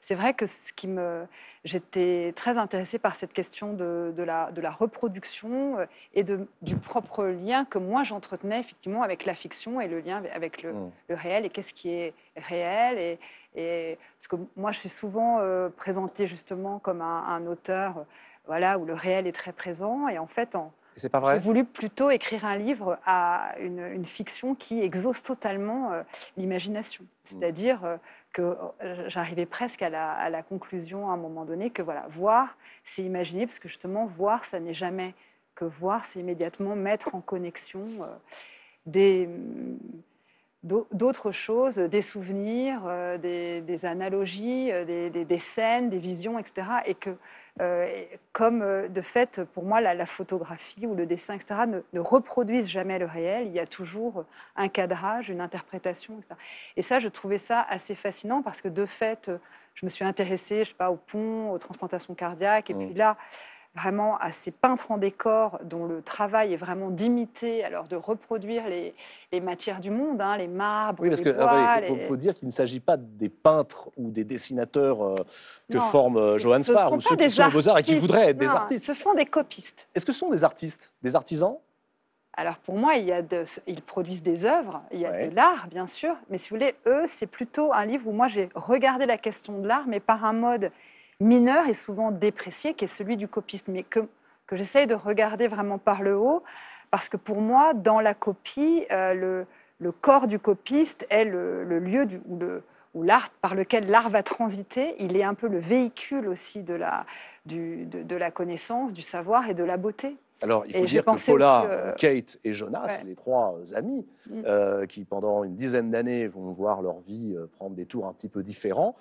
c'est vrai que ce qui me, j'étais très intéressée par cette question de, la, de la, reproduction euh, et du propre lien que moi j'entretenais effectivement avec la fiction et le lien avec le, mm. réel et qu'est-ce qui est réel et, parce que moi je suis souvent euh, présentée justement comme un, un auteur voilà, où le réel est très présent. Et en fait, en, J'ai voulu plutôt écrire un livre à une, fiction qui exauce totalement euh, l'imagination. Hmm. C'est-à-dire euh, que euh, j'arrivais presque à la, conclusion à un moment donné que voilà, voir, c'est imaginer, parce que justement, voir, ça n'est jamais que voir, c'est immédiatement mettre en connexion des, d'autres choses, des souvenirs, euh, des, analogies, euh, des, scènes, des visions, etc. Et que, euh, comme de fait, pour moi, la, photographie ou le dessin, etc., ne, reproduisent jamais le réel. Il y a toujours un cadrage, une interprétation, etc. Et ça, je trouvais ça assez fascinant parce que de fait, je me suis intéressée, je sais pas, au pont, aux transplantations cardiaques, et mmh. puis là vraiment à ces peintres en décor dont le travail est vraiment d'imiter, alors de reproduire les, matières du monde, hein, les marbres. Oui, parce qu'il faut, dire qu'il ne s'agit pas des peintres ou des dessinateurs euh, que forme euh, Johannes Johann ou ceux qui sont Beaux-Arts et qui voudraient être des artistes. Ce sont des copistes. Est-ce que ce sont des artistes, des artisans alors pour moi, il y a ils produisent des œuvres, il y a de l'art bien sûr, mais si vous voulez, eux, c'est plutôt un livre où moi j'ai regardé la question de l'art, mais par un mode mineur et souvent déprécié, qui est celui du copiste, mais que, que j'essaye de regarder vraiment par le haut, parce que pour moi, dans la copie, euh, le, corps du copiste est le, lieu l'art par lequel l'art va transiter, il est un peu le véhicule aussi de la, connaissance, du savoir et de la beauté. Alors, il faut dire que Paula, euh, Kate et Jonas, les trois euh, amis, mm. qui pendant une dizaine d'années vont voir leur vie prendre des tours un petit peu différents,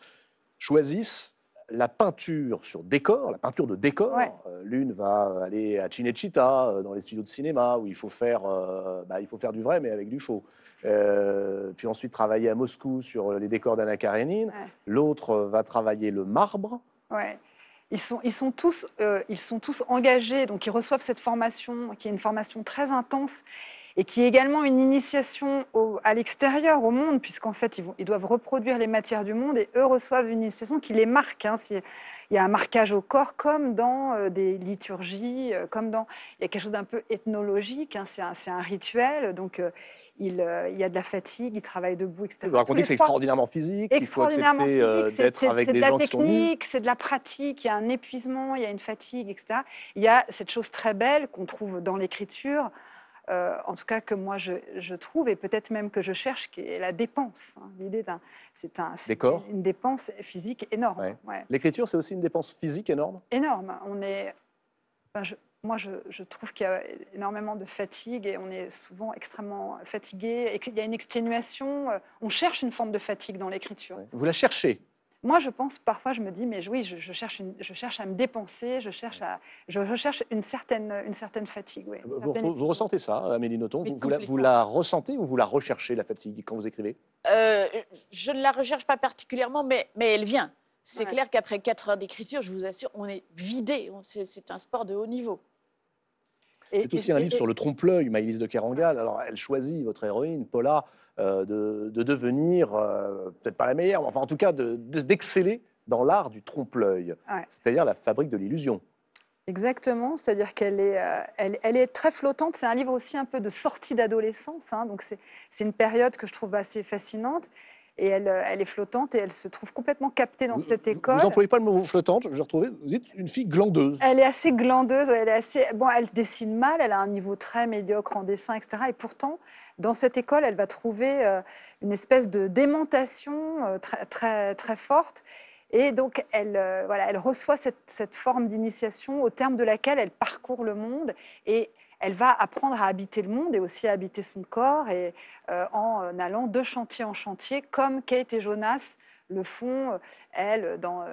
choisissent la peinture sur décor, la peinture de décor. Euh, l'une va aller à Cinecittà, euh, dans les studios de cinéma, où il faut faire, euh, bah, il faut faire du vrai, mais avec du faux. puis ensuite travailler à Moscou sur les décors d'Anna Karenine. L'autre va travailler le marbre. Ils sont, ils, sont tous, ils sont tous engagés, donc ils reçoivent cette formation, qui est une formation très intense et qui est également une initiation à l'extérieur, au monde, puisqu'en fait, ils, doivent reproduire les matières du monde et eux reçoivent une initiation qui les marque. Hein. il y a un marquage au corps, comme dans euh, des liturgies, euh, comme dans. Il y a quelque chose d'un peu ethnologique, hein. c'est un, rituel, donc euh, il, y a de la fatigue, il travaille debout, etc. on que c'est extraordinairement physique, extraordinairement il faut accepter d'être avec des gens C'est de la technique, c'est de la pratique, il y a un épuisement, il y a une fatigue, etc. Il y a cette chose très belle qu'on trouve dans l'écriture. Euh, en tout cas que moi je, trouve et peut-être même que je cherche, qui est la dépense. Hein. L'idée d'un, c'est une dépense physique énorme. L'écriture, c'est aussi une dépense physique énorme. Énorme. On est, moi, je, trouve qu'il y a énormément de fatigue et on est souvent extrêmement fatigué et qu'il y a une exténuation. Euh, on cherche une forme de fatigue dans l'écriture. Vous la cherchez moi, je pense, parfois, je me dis, mais oui, je, cherche, je cherche à me dépenser, je cherche, je, une, certaine, une certaine fatigue. vous, ressentez ça, Amélie Nothomb vous, la, ressentez ou vous la recherchez, la fatigue, quand vous écrivez euh, Je ne la recherche pas particulièrement, mais, elle vient. C'est clair qu'après 4 heures d'écriture, je vous assure, on est vidé. C'est un sport de haut niveau. C'est aussi un livre sur le trompe-l'œil, Maïlis de Kerangal. Alors, elle choisit, votre héroïne, Paula, euh, de, devenir, euh, peut-être pas la meilleure, mais enfin, en tout cas, d'exceller dans l'art du trompe-l'œil, c'est-à-dire la fabrique de l'illusion. Exactement, c'est-à-dire qu'elle est, euh, elle, est très flottante. C'est un livre aussi un peu de sortie d'adolescence, hein, donc c'est une période que je trouve assez fascinante et euh, elle, est flottante et elle se trouve complètement captée dans cette école. Vous n'employez pas le mot flottante, je retrouvé. Vous dites une fille glandeuse. Elle est assez glandeuse, elle est assez. Bon, elle dessine mal, elle a un niveau très médiocre en dessin, etc. Et pourtant, dans cette école, elle va trouver euh, une espèce de démentation euh, très, très, très forte. Et donc, elle, voilà, elle reçoit cette, cette forme d'initiation au terme de laquelle elle parcourt le monde et elle va apprendre à habiter le monde et aussi à habiter son corps. Et euh, en euh, allant de chantier en chantier, comme Kate et Jonas le font, euh, elle, dans...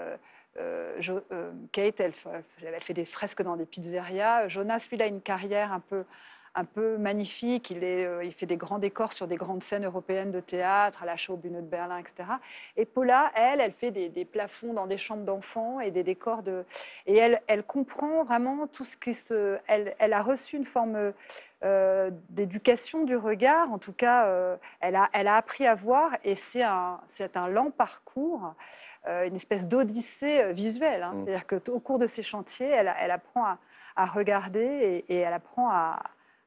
Kate, elle, fait des fresques dans des pizzerias. Jonas, lui, a une carrière un peu un peu magnifique. Il, est, euh, il, fait des grands décors sur des grandes scènes européennes de théâtre, à la Schaubühne de Berlin, etc. Et Paula, elle, elle fait des, plafonds dans des chambres d'enfants et des décors de. Et elle, elle comprend vraiment tout ce qui se. Elle, a reçu une forme. Euh, d'éducation du regard, en tout cas, euh, elle, a, elle a appris à voir et c'est un, c'est un lent parcours, une espèce d'odyssée visuelle. Hein. Mm. C'est-à-dire qu'au cours de ces chantiers, elle, apprend à, regarder et elle apprend à,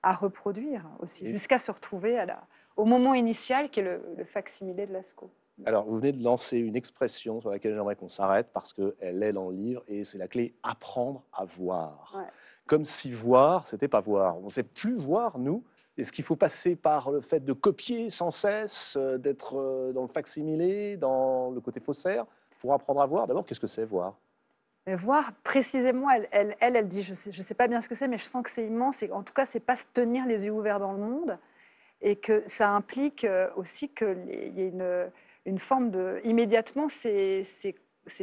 à reproduire aussi, jusqu'à se retrouver à au moment initial qui est le, le facsimilé de Lascaux. Alors, vous venez de lancer une expression sur laquelle j'aimerais qu'on s'arrête parce qu'elle est dans le livre et c'est la clé apprendre à voir. Comme si voir, c'était pas voir. On ne sait plus voir, nous. Est-ce qu'il faut passer par le fait de copier sans cesse, euh, d'être euh, dans le facsimilé, dans le côté faussaire, pour apprendre à voir D'abord, qu'est-ce que c'est voir voir précisément, elle, elle, elle, dit, je ne sais, sais, pas bien ce que c'est, mais je sens que c'est immense. Et en tout cas, c'est pas se tenir les yeux ouverts dans le monde. Et que ça implique euh, aussi qu'il y ait une, forme de... Immédiatement, c'est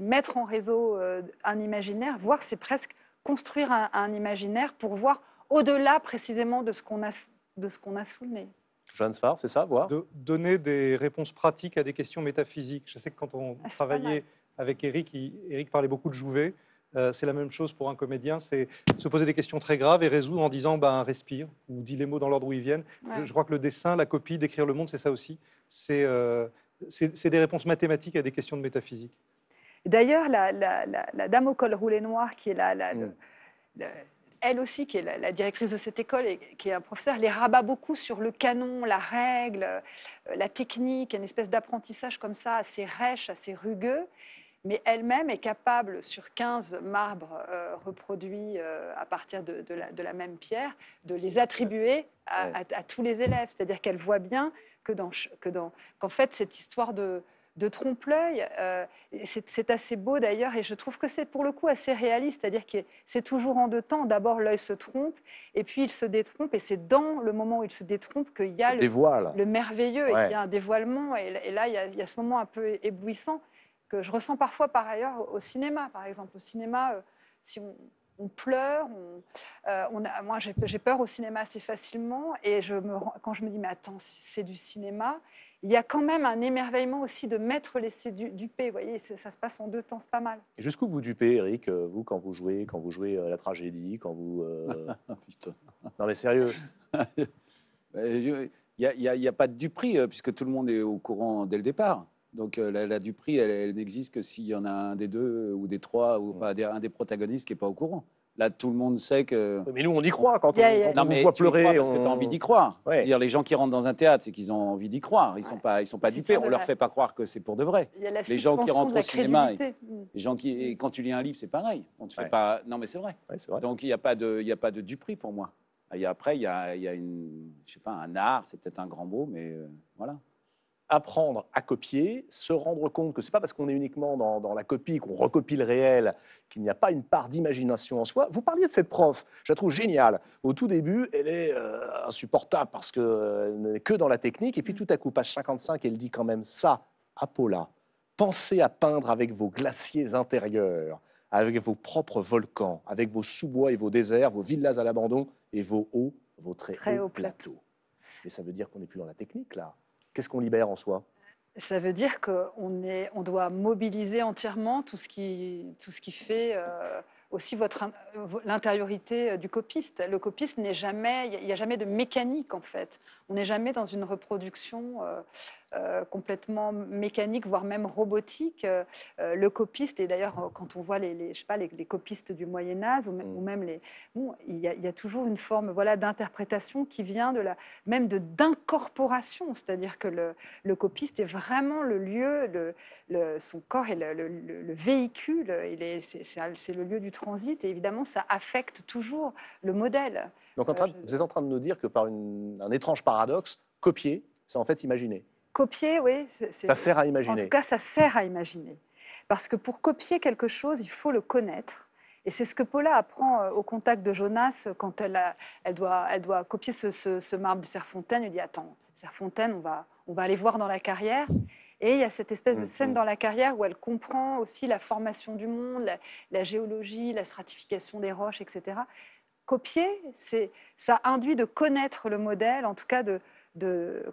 mettre en réseau euh, un imaginaire, voir, c'est presque construire un, imaginaire pour voir au-delà précisément de ce qu'on a, de ce qu'on a sous le nez. Jeanne Sfar, c'est ça, voir de Donner des réponses pratiques à des questions métaphysiques. Je sais que quand on ah, travaillait avec Eric. Il, Eric parlait beaucoup de Jouvet. Euh, c'est la même chose pour un comédien, c'est se poser des questions très graves et résoudre en disant ben, respire ou dis les mots dans l'ordre où ils viennent. Je, crois que le dessin, la copie, d'écrire le monde, c'est ça aussi. C'est euh, des réponses mathématiques à des questions de métaphysique. D'ailleurs, la, dame au col roulé noir, qui est la, mm. elle aussi, qui est la, directrice de cette école et qui est un professeur, les rabat beaucoup sur le canon, la règle, euh, la technique, une espèce d'apprentissage comme ça, assez rêche, assez rugueux mais elle-même est capable, sur 15 marbres euh, reproduits euh, à partir de, la, même pierre, de les attribuer à, tous les élèves. C'est-à-dire qu'elle voit bien que qu'en fait, cette histoire de, trompe-l'œil, euh, c'est, assez beau d'ailleurs, et je trouve que c'est pour le coup assez réaliste, c'est-à-dire que c'est toujours en deux temps. D'abord, l'œil se trompe, et puis il se détrompe, et c'est dans le moment où il se détrompe qu'il y a le, merveilleux, il y a un dévoilement, et, là, il y a ce moment un peu éblouissant que je ressens parfois par ailleurs au cinéma, par exemple. Au cinéma, euh, si on, pleure, euh, moi j'ai peur au cinéma assez facilement, et quand je me dis mais attends, c'est du cinéma, il y a quand même un émerveillement aussi de mettre les du, Vous voyez, ça se passe en deux temps, c'est pas mal. Jusqu'où vous dupez, Eric, euh, vous, quand vous jouez, quand vous jouez la tragédie, quand vous... Putain. Non mais sérieux. Il n'y a, a, pas de duperie, puisque tout le monde est au courant dès le départ. Donc euh, la, du Dupri, elle, n'existe que s'il y en a un des deux euh, ou des trois, ou enfin, un des protagonistes qui n'est pas au courant. Là, tout le monde sait que. Mais nous, on y croit quand on, yeah. on non, on voit pleurer. parce que tu as envie d'y croire. les gens qui rentrent dans un théâtre, c'est qu'ils ont envie d'y croire. Ils ne sont pas, ils sont pas dupés. On ne leur fait pas croire que c'est pour de vrai. Les gens qui rentrent au cinéma. les gens qui, mm. quand tu lis un livre, c'est pareil. On te fait pas. Non, mais c'est vrai. Donc, il n'y a, pas de, y a pas de pour moi. après, il y a, y a une, je sais pas, un art, c'est peut-être un grand mot, mais euh, voilà apprendre à copier, se rendre compte que ce n'est pas parce qu'on est uniquement dans, la copie, qu'on recopie le réel, qu'il n'y a pas une part d'imagination en soi. Vous parliez de cette prof, je la trouve géniale. Au tout début, elle est euh, insupportable parce qu'elle euh, n'est que dans la technique. Et puis mm. tout à coup, page 55, elle dit quand même ça, Paula pensez à peindre avec vos glaciers intérieurs, avec vos propres volcans, avec vos sous-bois et vos déserts, vos villas à l'abandon et vos hauts, vos très, hauts plateaux. Mais Et ça veut dire qu'on n'est plus dans la technique, là qu'est-ce qu'on libère en soi ça veut dire qu'on on doit mobiliser entièrement tout ce qui, tout ce qui fait euh, aussi euh, l'intériorité euh, du copiste. Le copiste n'est jamais, il n'y a jamais de mécanique en fait. On n'est jamais dans une reproduction euh, euh, complètement mécanique, voire même robotique. Euh, le copiste, et d'ailleurs, quand on voit les, les, copistes du Moyen-Âge, ou, mm. même les. il y, a, toujours une forme voilà, d'interprétation qui vient de la, même de, d'incorporation, c'est-à-dire que le, copiste est vraiment le lieu, son corps est le, véhicule, il c'est le lieu du transit, et évidemment, ça affecte toujours le modèle. Donc vous êtes en train de nous dire que par un étrange paradoxe, copier, c'est en fait imaginer. Copier, oui. Ça sert à imaginer. En tout cas, ça sert à imaginer. Parce que pour copier quelque chose, il faut le connaître. Et c'est ce que Paula apprend euh, au contact de Jonas euh, quand elle, elle, doit, copier ce, marbre de Serfontaine. Elle dit Attends, Serfontaine, on va, on va aller voir dans la carrière. Et il y a cette espèce de mm, scène mm. dans la carrière où elle comprend aussi la formation du monde, la géologie, la stratification des roches, etc copier, ça induit de connaître le modèle, en tout cas de,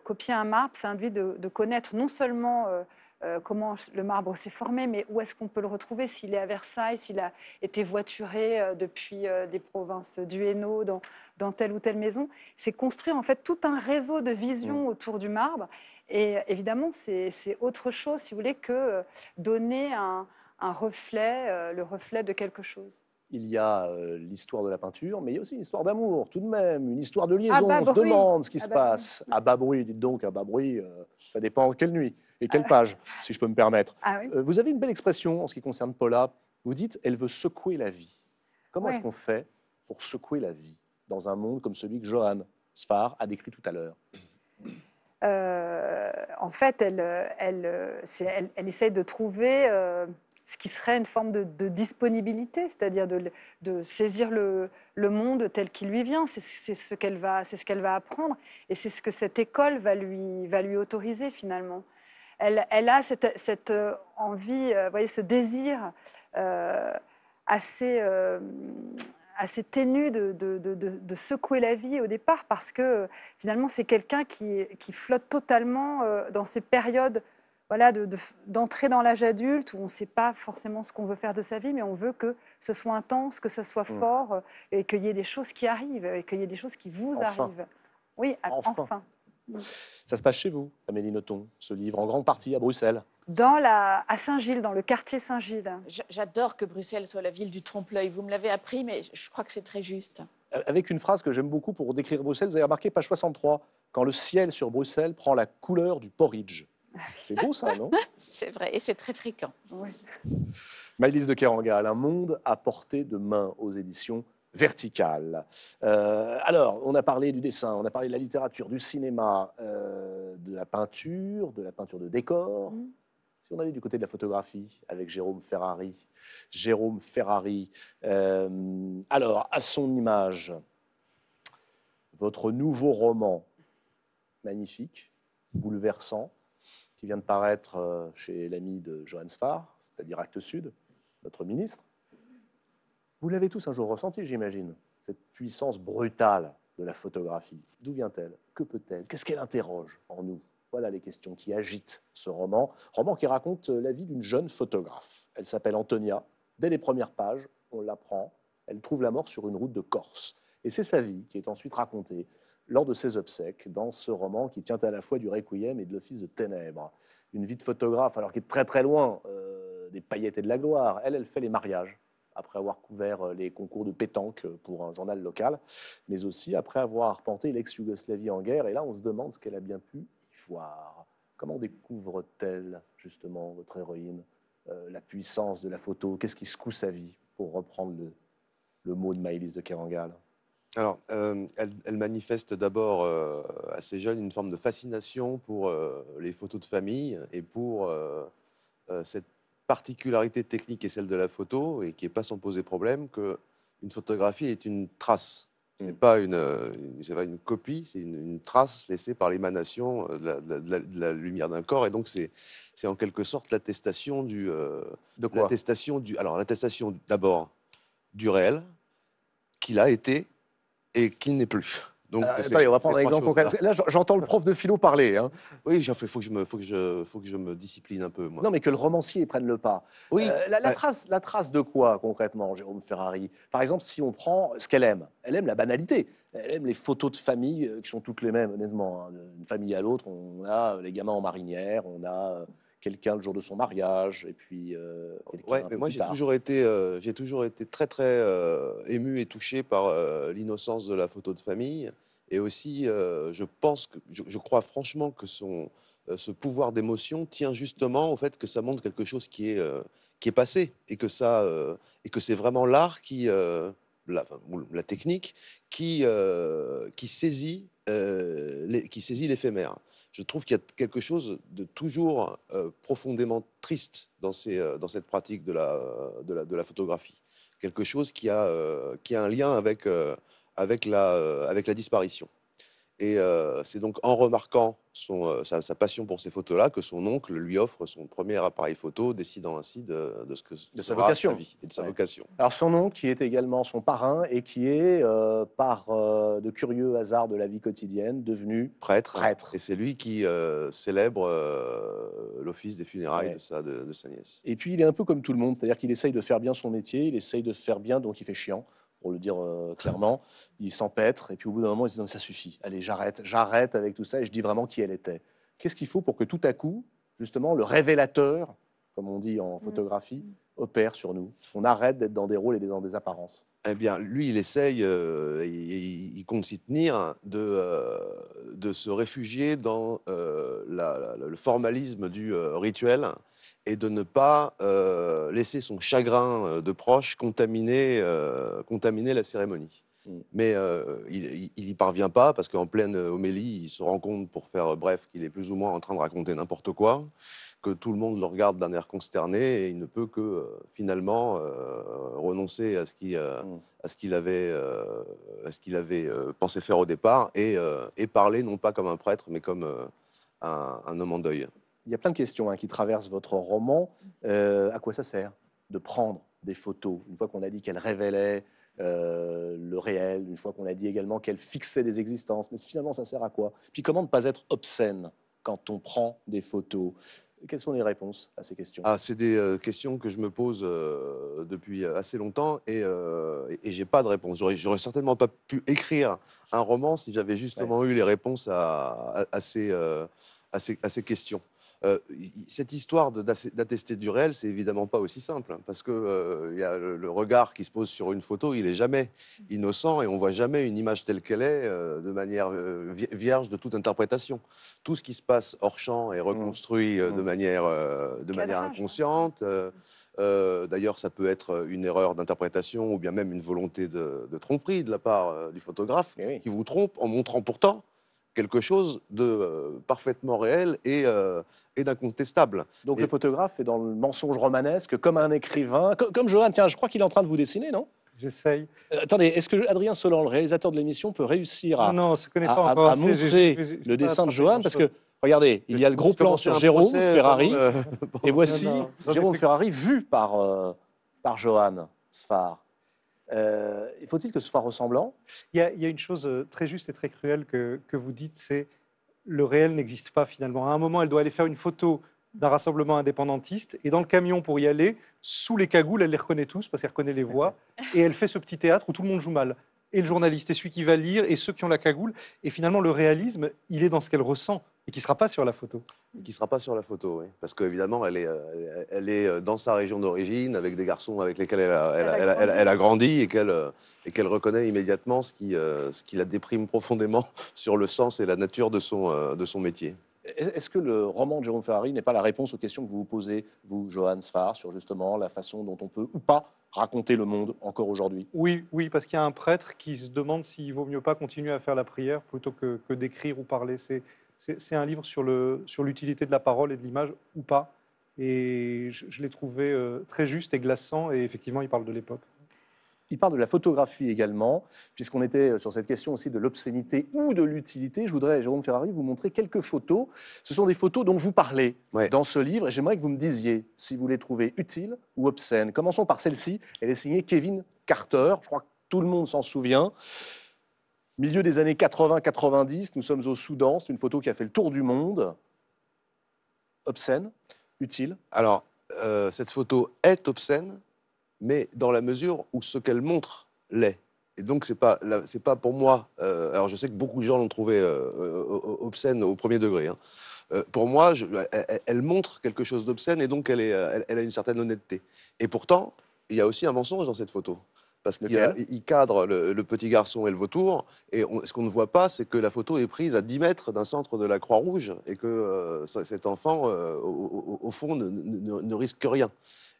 copier un marbre, ça induit de, connaître non seulement euh, euh, comment le marbre s'est formé, mais où est-ce qu'on peut le retrouver, s'il est à Versailles, s'il a été voituré euh, depuis des provinces du Hainaut, dans, telle ou telle maison. C'est construire en fait tout un réseau de visions mm. autour du marbre. Et évidemment, c'est autre chose, si vous voulez, que donner un reflet, le reflet de quelque chose il y a euh, l'histoire de la peinture, mais il y a aussi une histoire d'amour, tout de même, une histoire de ah, bah, liaison. on se demande ce qui ah, se bah, passe. À ah, bas bruit, dites donc, à bas bruit, euh, ça dépend quelle nuit et quelle page, si je peux me permettre. Euh, vous avez une belle expression en ce qui concerne Paula. Vous dites, elle veut secouer la vie. Comment est-ce qu'on fait pour secouer la vie dans un monde comme celui que Johan Sfar a décrit tout à l'heure En fait, elle, elle, elle, elle, essaie de trouver ce qui serait une forme de, disponibilité, c'est-à-dire de, saisir le, monde tel qu'il lui vient. C'est ce qu'elle va, ce qu'elle va apprendre et c'est ce que cette école va lui, va lui autoriser finalement. Elle, a cette, euh, envie, euh, voyez, ce désir euh, assez, assez ténu de, secouer la vie au départ parce que finalement c'est quelqu'un qui, qui, flotte totalement dans ces périodes voilà, d'entrer dans l'âge adulte où on ne sait pas forcément ce qu'on veut faire de sa vie, mais on veut que ce soit intense, que ce soit mm. fort, euh, et qu'il y ait des choses qui arrivent, et qu'il y ait des choses qui vous arrivent. Oui, enfin. Ça se passe chez vous, Amélie Nothomb, ce livre, en grande partie à Bruxelles. Dans la, à Saint-Gilles, dans le quartier Saint-Gilles. J'adore que Bruxelles soit la ville du trompe-l'œil. Vous me l'avez appris, mais je crois que c'est très juste. Avec une phrase que j'aime beaucoup pour décrire Bruxelles, vous avez remarqué, page 63, quand le ciel sur Bruxelles prend la couleur du porridge. C'est beau ça, non C'est vrai, et c'est très fréquent. Oui. Maïlis de Kerangal, un monde à portée de main aux éditions verticales. Euh, alors, on a parlé du dessin, on a parlé de la littérature, du cinéma, euh, de la peinture, de la peinture de décor. Mm. Si on allait du côté de la photographie avec Jérôme Ferrari, Jérôme Ferrari, euh, alors, à son image, votre nouveau roman, magnifique, bouleversant, qui vient de paraître euh, chez l'ami de Johannes Farr, c'est-à-dire Acte Sud, notre ministre. Vous l'avez tous un jour ressenti, j'imagine, cette puissance brutale de la photographie. D'où vient-elle Que peut-elle Qu'est-ce qu'elle interroge en nous Voilà les questions qui agitent ce roman. Roman qui raconte euh, la vie d'une jeune photographe. Elle s'appelle Antonia. Dès les premières pages, on l'apprend. Elle trouve la mort sur une route de Corse. Et c'est sa vie qui est ensuite racontée lors de ses obsèques dans ce roman qui tient à la fois du Requiem et de l'Office de Ténèbres. Une vie de photographe, alors qui est très très loin euh, des paillettes et de la gloire. Elle, elle fait les mariages après avoir couvert euh, les concours de pétanque pour un journal local, mais aussi après avoir arpenté l'ex-Yougoslavie en guerre. Et là, on se demande ce qu'elle a bien pu y voir. Comment découvre-t-elle, justement, votre héroïne, euh, la puissance de la photo Qu'est-ce qui secoue sa vie, pour reprendre le, mot de Maëlys de Kerangal alors, euh, elle, manifeste d'abord euh, à ces jeunes une forme de fascination pour euh, les photos de famille et pour cette particularité technique et celle de la photo, et qui n'est pas sans poser problème, qu'une photographie est une trace. Ce n'est mm. pas une, pas une copie, c'est une, trace laissée par l'émanation de, la, lumière d'un corps. Et donc, c'est en quelque sorte l'attestation du... de quoi L'attestation du... Alors, l'attestation d'abord du réel, qu'il a été et qu'il n'est plus. Donc, ah, on va prendre un exemple concret. Là, j'entends le prof de philo parler. Hein. Oui, il faut, que je me, faut, que je, faut que je me discipline un peu. Non, mais que le romancier prenne le pas. Oui. Euh, la, trace, la trace de quoi, concrètement, Jérôme Ferrari Par exemple, si on prend ce qu'elle aime. Elle aime la banalité. Elle aime les photos de famille euh, qui sont toutes les mêmes, honnêtement. Hein. Une famille à l'autre, on a les gamins en marinière, on a euh, quelqu'un le jour de son mariage, et puis. Euh, ouais, moi j'ai toujours été, euh, j'ai toujours été très très euh, ému et touché par l'innocence de la photo de famille, et aussi je pense que, je, crois franchement que son, ce pouvoir d'émotion tient justement au fait que ça montre quelque chose qui est qui est passé et que ça et que c'est vraiment l'art qui la, la, technique qui, qui saisit l'éphémère je trouve qu'il y a quelque chose de toujours euh, profondément triste dans, euh, cette pratique euh, de la, photographie. Quelque chose qui a, un lien avec la disparition. Et euh, c'est donc en remarquant euh, sa, passion pour ces photos-là que son oncle lui offre son premier appareil photo, décidant ainsi de, ce que de sa vocation. vie et de sa vocation. Alors son oncle, qui est également son parrain et qui est, euh, par de curieux hasards de la vie quotidienne, devenu prêtre. Et c'est lui qui célèbre l'office des funérailles de, sa, de sa nièce. Et puis il est un peu comme tout le monde, c'est-à-dire qu'il essaye de faire bien son métier, il essaye de faire bien, donc il fait chiant pour le dire euh, clairement. il s'empêtre, et puis au bout d'un moment, se dit non, ça suffit. Allez, j'arrête, j'arrête avec tout ça et je dis vraiment qui elle était. Qu'est-ce qu'il faut pour que tout à coup, justement, le révélateur, comme on dit en mm. photographie, opère sur nous On arrête d'être dans des rôles et dans des apparences. Eh bien, lui, il essaye, euh, il, compte s'y tenir, de, euh, se réfugier dans le formalisme du rituel et de ne pas euh, laisser son chagrin euh, de proche contaminer, euh, contaminer la cérémonie. Mm. Mais il n'y parvient pas parce qu'en pleine homélie, il se rend compte, pour faire bref, qu'il est plus ou moins en train de raconter n'importe quoi, que tout le monde le regarde d'un air consterné et il ne peut que finalement renoncer mm. à ce qu'il avait, à ce avait pensé faire au départ et, parler non pas comme un prêtre mais comme un homme en deuil il y a plein de questions hein, qui traversent votre roman. Euh, à quoi ça sert de prendre des photos Une fois qu'on a dit qu'elles révélaient euh, le réel, une fois qu'on a dit également qu'elles fixaient des existences, mais finalement, ça sert à quoi Puis comment ne pas être obscène quand on prend des photos quelles sont les réponses à ces questions ah, C'est des euh, questions que je me pose depuis assez longtemps et, euh, et, j'ai pas de réponse. J'aurais certainement pas pu écrire un roman si j'avais justement eu les réponses à, à, à, ces, à, ces, questions. Euh, cette histoire d'attester du réel, c'est évidemment pas aussi simple, hein, parce que euh, le, regard qui se pose sur une photo, il est jamais mmh. innocent et on voit jamais une image telle qu'elle est euh, de manière vierge de toute interprétation. Tout ce qui se passe hors champ est reconstruit de manière inconsciente. D'ailleurs, ça peut être une erreur d'interprétation ou bien même une volonté de, tromperie de la part du photographe eh qui vous trompe en montrant pourtant quelque chose de euh, parfaitement réel et, euh, et d'incontestable. Donc le photographe est dans le mensonge romanesque, comme un écrivain, comme, Johan, tiens, je crois qu'il est en train de vous dessiner, non J'essaye. Euh, attendez, est-ce que Adrien Solan, le réalisateur de l'émission, peut réussir à, non, montrer le dessin de Johan Parce que, regardez, il y a le gros plan sur Jérôme Ferrari, et voici Jérôme Ferrari vu par, par Johan Sfar. Euh, faut-il que ce soit ressemblant il y, a, une chose euh, très juste et très cruelle que, vous dites, c'est le réel n'existe pas finalement. À un moment, elle doit aller faire une photo d'un rassemblement indépendantiste. Et dans le camion pour y aller, sous les cagoules, elle les reconnaît tous parce qu'elle reconnaît les voix. Et elle fait ce petit théâtre où tout le monde joue mal. Et le journaliste, et celui qui va lire, et ceux qui ont la cagoule. Et finalement, le réalisme, il est dans ce qu'elle ressent. Et qui ne sera pas sur la photo. Et qui ne sera pas sur la photo, oui. Parce qu'évidemment, elle est, euh, elle est euh, dans sa région d'origine, avec des garçons avec lesquels elle a, elle, elle, a, grandi. elle a euh, et qu'elle reconnaît immédiatement ce qui, ce qui la déprime profondément sur le sens et la nature de son, de son métier. Est-ce que le roman de Jérôme Ferrari n'est pas la réponse aux questions que vous vous posez, vous, Johan Sfar, sur justement la façon dont on peut ou pas raconter le monde encore aujourd'hui Oui, oui, parce qu'il y a un prêtre qui se demande s'il vaut mieux pas continuer à faire la prière plutôt que, que d'écrire ou parler. ses... C'est un livre sur l'utilité sur de la parole et de l'image ou pas. Et je, l'ai trouvé euh, très juste et glaçant. Et effectivement, il parle de l'époque. Il parle de la photographie également, puisqu'on était euh, sur cette question aussi de l'obscénité ou de l'utilité. Je voudrais, Jérôme Ferrari, vous montrer quelques photos. Ce sont des photos dont vous parlez dans ce livre, et j'aimerais que vous me disiez si vous les trouvez utiles ou obscènes. Commençons par celle-ci. Elle est signée Kevin Carter. Je crois que tout le monde s'en souvient. Milieu des années 80-90, nous sommes au Soudan. C'est une photo qui a fait le tour du monde. Obscène, utile. Alors, euh, cette photo est obscène, mais dans la mesure où ce qu'elle montre l'est. Et donc, c'est pas, pas pour moi. Euh, alors, je sais que beaucoup de gens l'ont trouvé euh, obscène au premier degré. Hein. pour moi, elle, montre quelque chose d'obscène et donc elle, a une certaine honnêteté. Et pourtant, il y a aussi un mensonge dans cette photo parce qu'il cadre le, petit garçon et le vautour. Et ce qu'on ne voit pas, c'est que la photo est prise à 10 mètres d'un centre de la Croix-Rouge et que euh, cet enfant, euh, au, fond, ne, ne, que risque rien.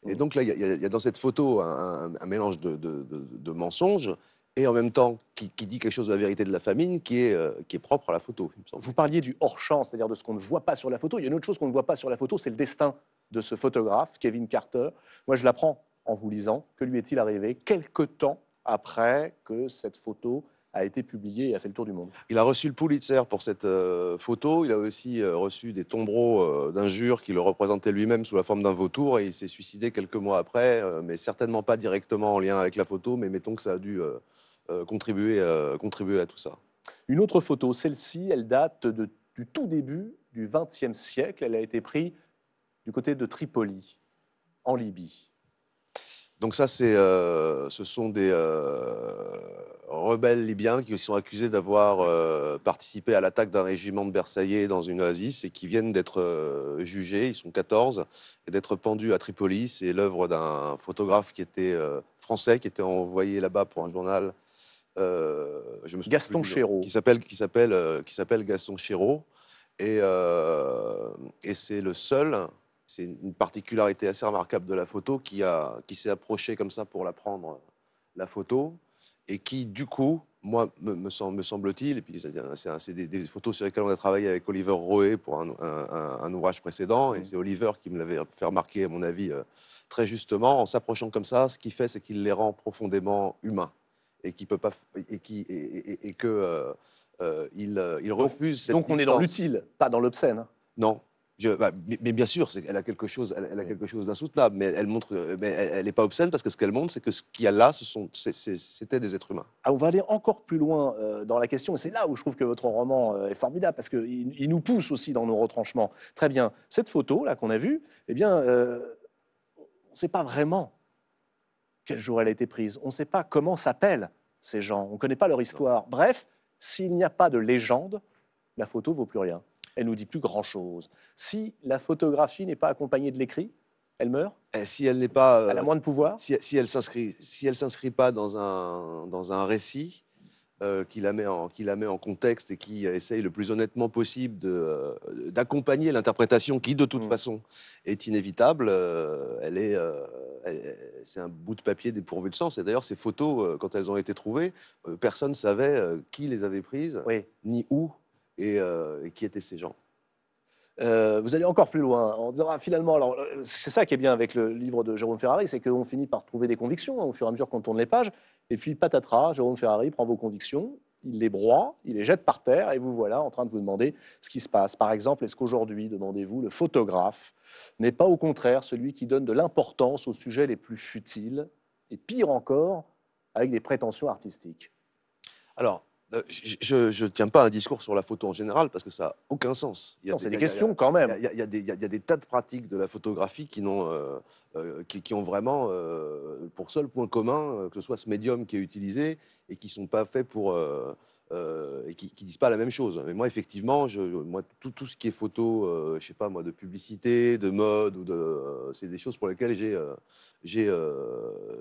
Et mm. donc là, il y, a dans cette photo un, mélange de, mensonges et en même temps qui, dit quelque chose de la vérité de la famine qui est, euh, qui est propre à la photo. Vous parliez du hors-champ, c'est-à-dire de ce qu'on ne voit pas sur la photo. Il y a une autre chose qu'on ne voit pas sur la photo, c'est le destin de ce photographe, Kevin Carter. Moi, je l'apprends en vous lisant Que lui est-il arrivé quelque temps après que cette photo a été publiée et a fait le tour du monde. Il a reçu le Pulitzer pour cette euh, photo. Il a aussi euh, reçu des tombereaux euh, d'injures qui le représentaient lui-même sous la forme d'un vautour et il s'est suicidé quelques mois après, mais certainement pas directement en lien avec la photo, mais mettons que ça a dû contribuer, à tout ça. Une autre photo, celle-ci, elle date du tout début du XXe siècle. Elle a été prise du côté de Tripoli, en Libye. Donc ça, c'est, euh, ce sont des euh, rebelles libyens qui sont accusés d'avoir euh, participé à l'attaque d'un régiment de Bersaillais dans une oasis et qui viennent d'être jugés, ils sont 14, et d'être pendus à Tripoli. C'est l'œuvre d'un photographe qui était français, qui était envoyé là-bas pour un journal. je me Gaston Chéreau. Qui s'appelle, qui, s'appelle, qui s'appelle Gaston Chéreau. Et, et c'est le seul c'est une particularité assez remarquable de la photo qui, qui s'est approchée comme ça pour la prendre, euh, la photo, et qui, du coup, moi, me, semble-t-il, et puis c'est des, des, photos sur lesquelles on a travaillé avec Oliver Roé pour un, ouvrage précédent, et mmh. c'est Oliver qui me l'avait fait remarquer, à mon avis, euh, très justement, en s'approchant comme ça, ce qu'il fait, c'est qu'il les rend profondément humains, et qui peut pas, et qui, et, que euh, il, refuse donc, Donc on est dans l'utile, pas dans l'obscène. Hein. Non, bah, mais bien sûr, elle a quelque chose, elle, a quelque chose d'insoutenable, mais elle montre, mais elle n'est pas obscène parce que ce qu'elle montre, c'est que ce qu'il y a là, ce sont, c'était des êtres humains. Ah, on va aller encore plus loin euh, dans la question, et c'est là où je trouve que votre roman euh, est formidable parce qu'il il nous pousse aussi dans nos retranchements. Très bien, cette photo là qu'on a vue, eh bien, euh, on ne sait pas vraiment quel jour elle a été prise, on ne sait pas comment s'appellent ces gens, on ne connaît pas leur histoire. Bref, s'il n'y a pas de légende, la photo vaut plus rien elle nous dit plus grand-chose. Si la photographie n'est pas accompagnée de l'écrit, elle meurt eh, Si elle n'est pas. elle a moins de pouvoir Si, elle s'inscrit, si elle s'inscrit pas dans un, dans un récit. Euh, qui, la met en, qui la met en contexte et qui essaye le plus honnêtement possible de, euh, d'accompagner l'interprétation qui, de toute mm. façon, est inévitable. Euh, elle est, c'est un bout de papier dépourvu de sens. Et d'ailleurs, ces photos, quand elles ont été trouvées, personne ne savait qui les avait prises, ni où, euh, et, qui étaient ces gens. Euh, vous allez encore plus loin en disant finalement, alors euh, c'est ça qui est bien avec le livre de Jérôme Ferrari, c'est qu'on finit par trouver des convictions hein, au fur et à mesure qu'on tourne les pages, et puis patatras, Jérôme Ferrari prend vos convictions, il les broie, il les jette par terre, et vous voilà en train de vous demander ce qui se passe. Par exemple, est-ce qu'aujourd'hui, demandez-vous, le photographe n'est pas au contraire celui qui donne de l'importance aux sujets les plus futiles, et pire encore, avec des prétentions artistiques Alors, euh, je ne tiens pas un discours sur la photo en général parce que ça n'a aucun sens. Il y a des, c'est des questions quand même. Il y, a, des, tas de pratiques de la photographie qui, n'ont, euh, euh, qui, ont vraiment pour seul point commun que ce soit ce médium qui est utilisé et qui ne sont pas faits pour, euh, et qui, ne disent pas la même chose. Mais moi, effectivement, je, moi, tout, ce qui est photo, euh, je sais pas moi, de publicité, de mode ou de, euh, c'est des choses pour lesquelles j'ai, j'ai,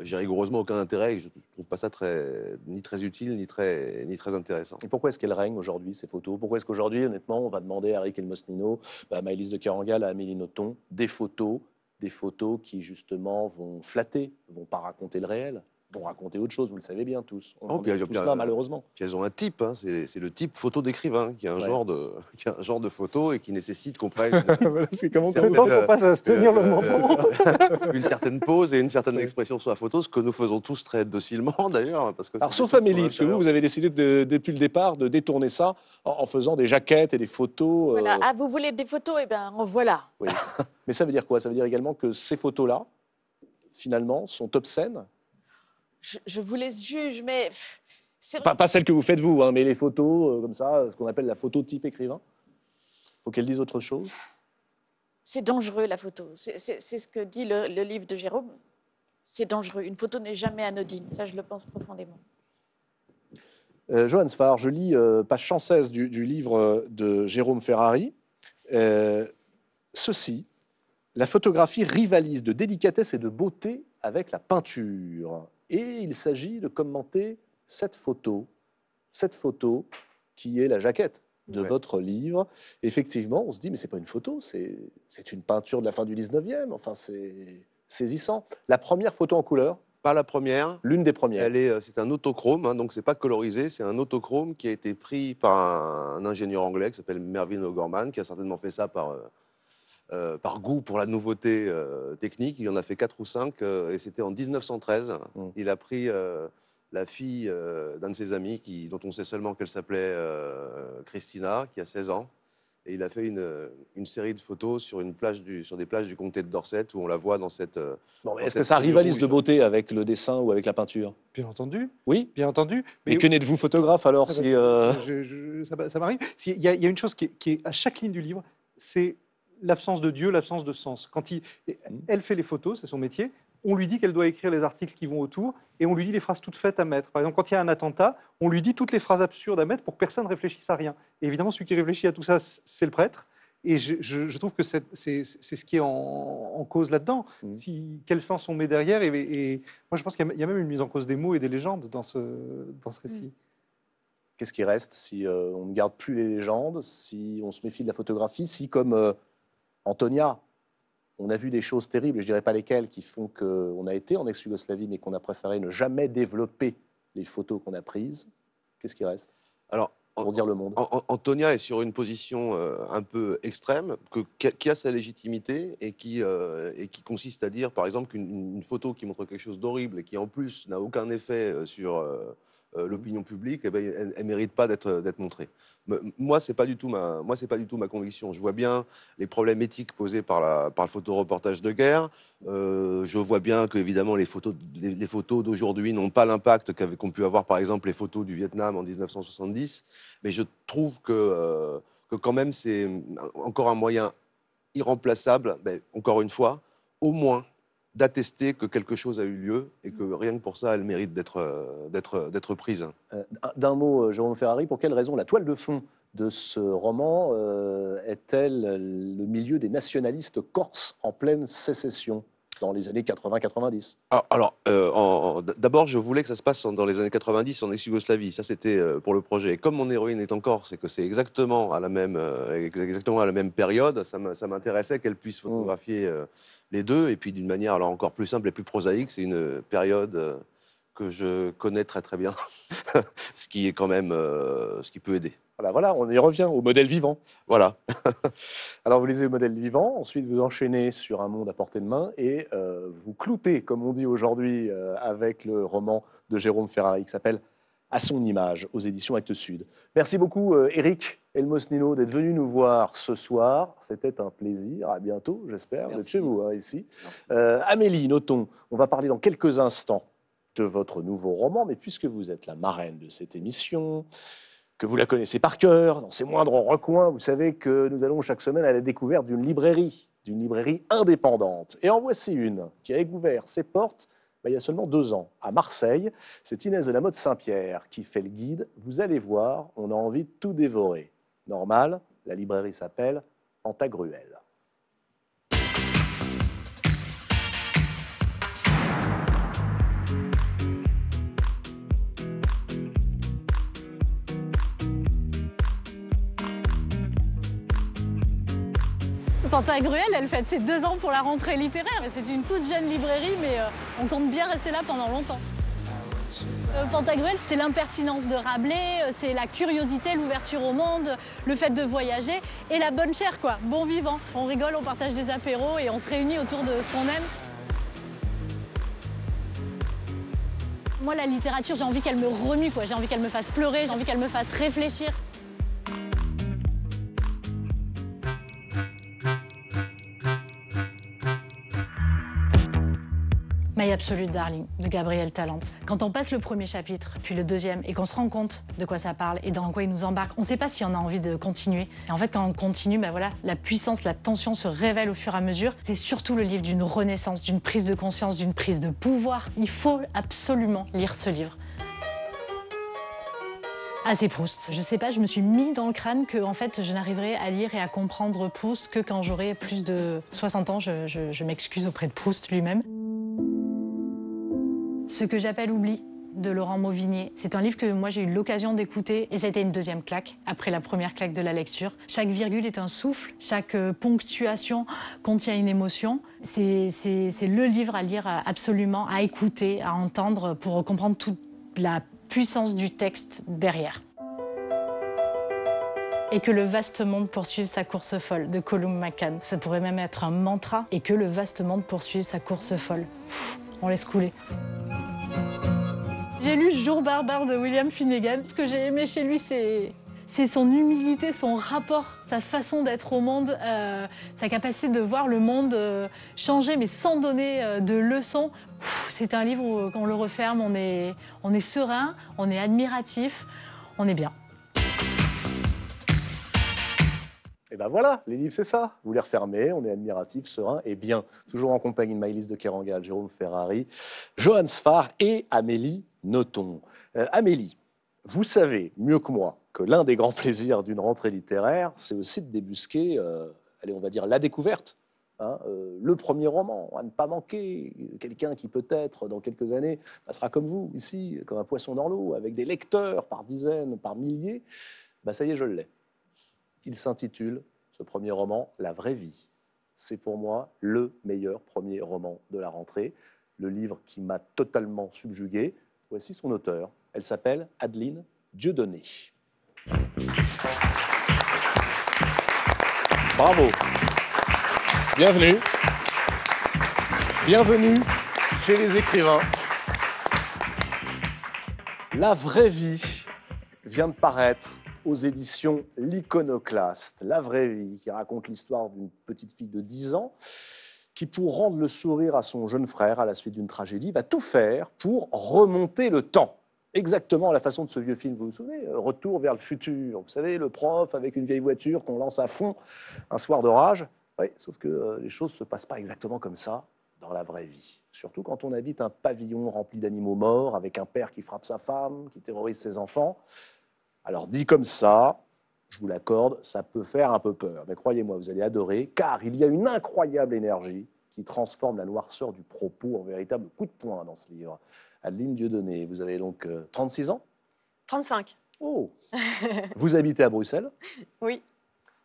j'ai rigoureusement aucun intérêt. Et je trouve pas ça très, ni très utile, ni très, ni très intéressant. Et pourquoi est-ce qu'elles règnent aujourd'hui ces photos Pourquoi est-ce qu'aujourd'hui, honnêtement, on va demander à Eric Elmosnino, bah, à Maëlys de Carangal, à Amélie Nothomb des photos, des photos qui justement vont flatter, vont pas raconter le réel vont raconter autre chose, vous le savez bien tous. On oh, puis, euh, malheureusement. Puis elles ont un type, hein, c'est le type photo d'écrivain, qui, a un genre de, qui a un genre de photo et qui nécessite qu'on prenne. à se tenir le menton euh, euh, Une certaine pause et une certaine expression sur la photo, ce que nous faisons tous très docilement d'ailleurs. Alors sauf Amélie, parce que vous, vous avez décidé depuis le départ de détourner ça en, faisant des jaquettes et des photos. Ah, vous voulez des photos Eh bien, voilà. Mais ça veut dire quoi Ça veut dire également que ces photos-là, finalement, sont obscènes je, vous laisse juge, mais. Pas, pas celle que vous faites vous, hein, mais les photos, euh, comme ça, ce qu'on appelle la photo type écrivain. faut qu'elle dise autre chose. C'est dangereux, la photo. C'est ce que dit le, livre de Jérôme. C'est dangereux. Une photo n'est jamais anodine. Ça, je le pense profondément. Euh, je lis euh, page 116 du, livre euh, de Jérôme Ferrari. ceci, la photographie rivalise de délicatesse et de beauté avec la peinture. Et il s'agit de commenter cette photo, cette photo qui est la jaquette de votre livre. Effectivement, on se dit, mais c'est pas une photo, c'est une peinture de la fin du 19e. Enfin, c'est saisissant. La première photo en couleur Pas la première. L'une des premières. Elle est, euh, c'est un autochrome, hein, donc c'est pas colorisé, c'est un autochrome qui a été pris par un, ingénieur anglais qui s'appelle Mervyn O'Gorman, qui a certainement fait ça par. Euh, euh, par goût pour la nouveauté euh, technique. Il en a fait 4 ou 5 euh, et c'était en 1913. Mm. Il a pris la fille d'un de ses amis qui, dont on sait seulement qu'elle s'appelait Christina, qui a 16 ans. Et il a fait une, série de photos sur, une plage du, sur des plages du comté de Dorset où on la voit dans cette. Est-ce que ça rivalise de beauté avec le dessin ou avec la peinture Bien entendu. Oui. Bien entendu. Mais, que n'êtes-vous photographe alors si, Ça, m'arrive. Il y, a une chose qui qui est à chaque ligne du livre c'est l'absence de Dieu, l'absence de sens. Quand il, mm. elle fait les photos, c'est son métier, on lui dit qu'elle doit écrire les articles qui vont autour et on lui dit les phrases toutes faites à mettre. Par exemple, quand il y a un attentat, on lui dit toutes les phrases absurdes à mettre pour que personne ne réfléchisse à rien. évidemment, celui qui réfléchit à tout ça, c'est le prêtre. Et je, trouve que c'est ce qui est en, cause là-dedans. Mm. Si, quel sens on met derrière et, moi, je pense qu'il y, a même une mise en cause des mots et des légendes dans ce, dans ce récit. Qu'est-ce qui reste si euh, on ne garde plus les légendes, si on se méfie de la photographie, si, comme euh, Antonia, on a vu des choses terribles, je ne dirais pas lesquelles, qui font qu'on a été en ex-Yougoslavie, mais qu'on a préféré ne jamais développer les photos qu'on a prises. Qu'est-ce qui reste Alors, pour dire le monde. Antonia est sur une position euh, un peu extrême, qui a sa légitimité euh, et qui consiste à dire, par exemple, qu'une photo qui montre quelque chose d'horrible et qui en plus n'a aucun effet euh, sur, euh, l'opinion publique, eh ben, elle, ne mérite pas d'être montrée. Moi, c'est pas du tout ma, pas du tout ma conviction. Je vois bien les problèmes éthiques posés par, le photoreportage de guerre. Euh, je vois bien que évidemment les photos, d'aujourd'hui n'ont pas l'impact qu'ont pu avoir, par exemple, les photos du Vietnam en 1970. Mais je trouve que, euh, que quand même, c'est encore un moyen irremplaçable. Mais ben, encore une fois, au moins d'attester que quelque chose a eu lieu et que mm. rien que pour ça, elle mérite d'être euh, euh, prise. Euh, d'un mot, Jérôme Ferrari, pour quelle raison la toile de fond de ce roman est-elle le milieu des nationalistes corses en pleine sécession dans les années 80-90. Ah, alors, euh, d'abord, je voulais que ça se passe dans les années 90 en ex-Yougoslavie. Ça, c'était euh, pour le projet. Et comme mon héroïne est encore, c'est que c'est exactement à la même, euh, exactement à la même période. Ça m'intéressait qu'elle puisse mm. photographier les deux. Et puis, d'une manière alors encore plus simple et plus prosaïque, c'est une période que je connais très très bien, ce qui est quand même euh, ce qui peut aider. Voilà, ah bah voilà, on y revient au modèle vivant. Voilà. Alors vous lisez le modèle vivant, ensuite vous enchaînez sur un monde à portée de main et euh, vous cloutez, comme on dit aujourd'hui, euh, avec le roman de Jérôme Ferrari qui s'appelle À son image aux éditions Actes Sud. Merci beaucoup Eric Elmosnino d'être venu nous voir ce soir. C'était un plaisir. À bientôt, j'espère. Vous chez vous, hein, ici. Amélie, notons, on va parler dans quelques instants de votre nouveau roman, mais puisque vous êtes la marraine de cette émission, que vous la connaissez par cœur, dans ses moindres recoins, vous savez que nous allons chaque semaine à la découverte d'une librairie, d'une librairie indépendante. Et en voici une qui a ouvert ses portes bah, il y a seulement deux ans, à Marseille. C'est Inès de la Motte Saint-Pierre qui fait le guide. Vous allez voir, on a envie de tout dévorer. Normal, la librairie s'appelle Pantagruel. Pantagruel, elle fête ses deux ans pour la rentrée littéraire. C'est une toute jeune librairie, mais euh, on compte bien rester là pendant longtemps. Pantagruel, euh, c'est l'impertinence de Rabelais, euh, c'est la curiosité, l'ouverture au monde, le fait de voyager et la bonne chair, quoi. Bon vivant. On rigole, on partage des apéros et on se réunit autour de ce qu'on aime. Moi, la littérature, j'ai envie qu'elle me remue, quoi. J'ai envie qu'elle me fasse pleurer, j'ai envie qu'elle me fasse réfléchir. Mais Absolute Darling de Gabriel Talente. Quand on passe le premier chapitre, puis le deuxième, et qu'on se rend compte de quoi ça parle et dans quoi il nous embarque, on ne sait pas si on a envie de continuer. Et en fait, quand on continue, bah voilà, la puissance, la tension se révèle au fur et à mesure. C'est surtout le livre d'une renaissance, d'une prise de conscience, d'une prise de pouvoir. Il faut absolument lire ce livre. Ah, c'est Proust. Je sais pas, je me suis mis dans le crâne que en fait, je n'arriverai à lire et à comprendre Proust que quand j'aurai plus de 60 ans. Je, je m'excuse auprès de Proust lui-même. Ce que j'appelle oubli de Laurent Mauvigné. C'est un livre que moi j'ai eu l'occasion d'écouter et ça a été une deuxième claque après la première claque de la lecture. Chaque virgule est un souffle, chaque euh, ponctuation contient une émotion. C'est le livre à lire absolument, à écouter, à entendre pour comprendre toute la puissance du texte derrière. Et que le vaste monde poursuive sa course folle de Colum McCann. Ça pourrait même être un mantra. Et que le vaste monde poursuive sa course folle. on laisse couler. J'ai lu Jour barbare de William Finnegan. Ce que j'ai aimé chez lui, c'est c'est son humilité, son rapport, sa façon d'être au monde, euh, sa capacité de voir le monde euh, changer, mais sans donner euh, de leçons. C'est un livre où, quand on le referme, on est, on est serein, on est admiratif, on est bien. Et ben voilà, les livres, c'est ça. Vous les refermez, on est admiratif, serein et bien. Toujours en compagnie de Maëlys de Kerangal, Jérôme Ferrari, Johan Sfar et Amélie Notons. Euh, Amélie, vous savez mieux que moi que l'un des grands plaisirs d'une rentrée littéraire, c'est aussi de débusquer, euh, allez, on va dire, la découverte. Hein, euh, le premier roman à ne pas manquer, quelqu'un qui peut-être dans quelques années passera comme vous ici, comme un poisson dans l'eau, avec des lecteurs par dizaines, par milliers, bah ça y est, je l'ai. Il s'intitule, ce premier roman, La vraie vie. C'est pour moi le meilleur premier roman de la rentrée, le livre qui m'a totalement subjugué, Voici son auteur. Elle s'appelle Adeline Dieudonné. Bravo. Bienvenue. Bienvenue chez les écrivains. La vraie vie vient de paraître aux éditions L'Iconoclaste. La vraie vie, qui raconte l'histoire d'une petite fille de 10 ans qui, pour rendre le sourire à son jeune frère à la suite d'une tragédie, va tout faire pour remonter le temps. Exactement à la façon de ce vieux film, vous vous souvenez, euh, Retour vers le futur. Vous savez, le prof avec une vieille voiture qu'on lance à fond un soir d'orage. Oui, sauf que euh, les choses ne se passent pas exactement comme ça dans la vraie vie. Surtout quand on habite un pavillon rempli d'animaux morts, avec un père qui frappe sa femme, qui terrorise ses enfants. Alors dit comme ça, je vous l'accorde, ça peut faire un peu peur. Mais croyez-moi, vous allez adorer, car il y a une incroyable énergie qui transforme la noirceur du propos en véritable coup de poing dans ce livre. Adeline Dieudonné, vous avez donc 36 euh, ans 35. Oh Vous habitez à Bruxelles Oui.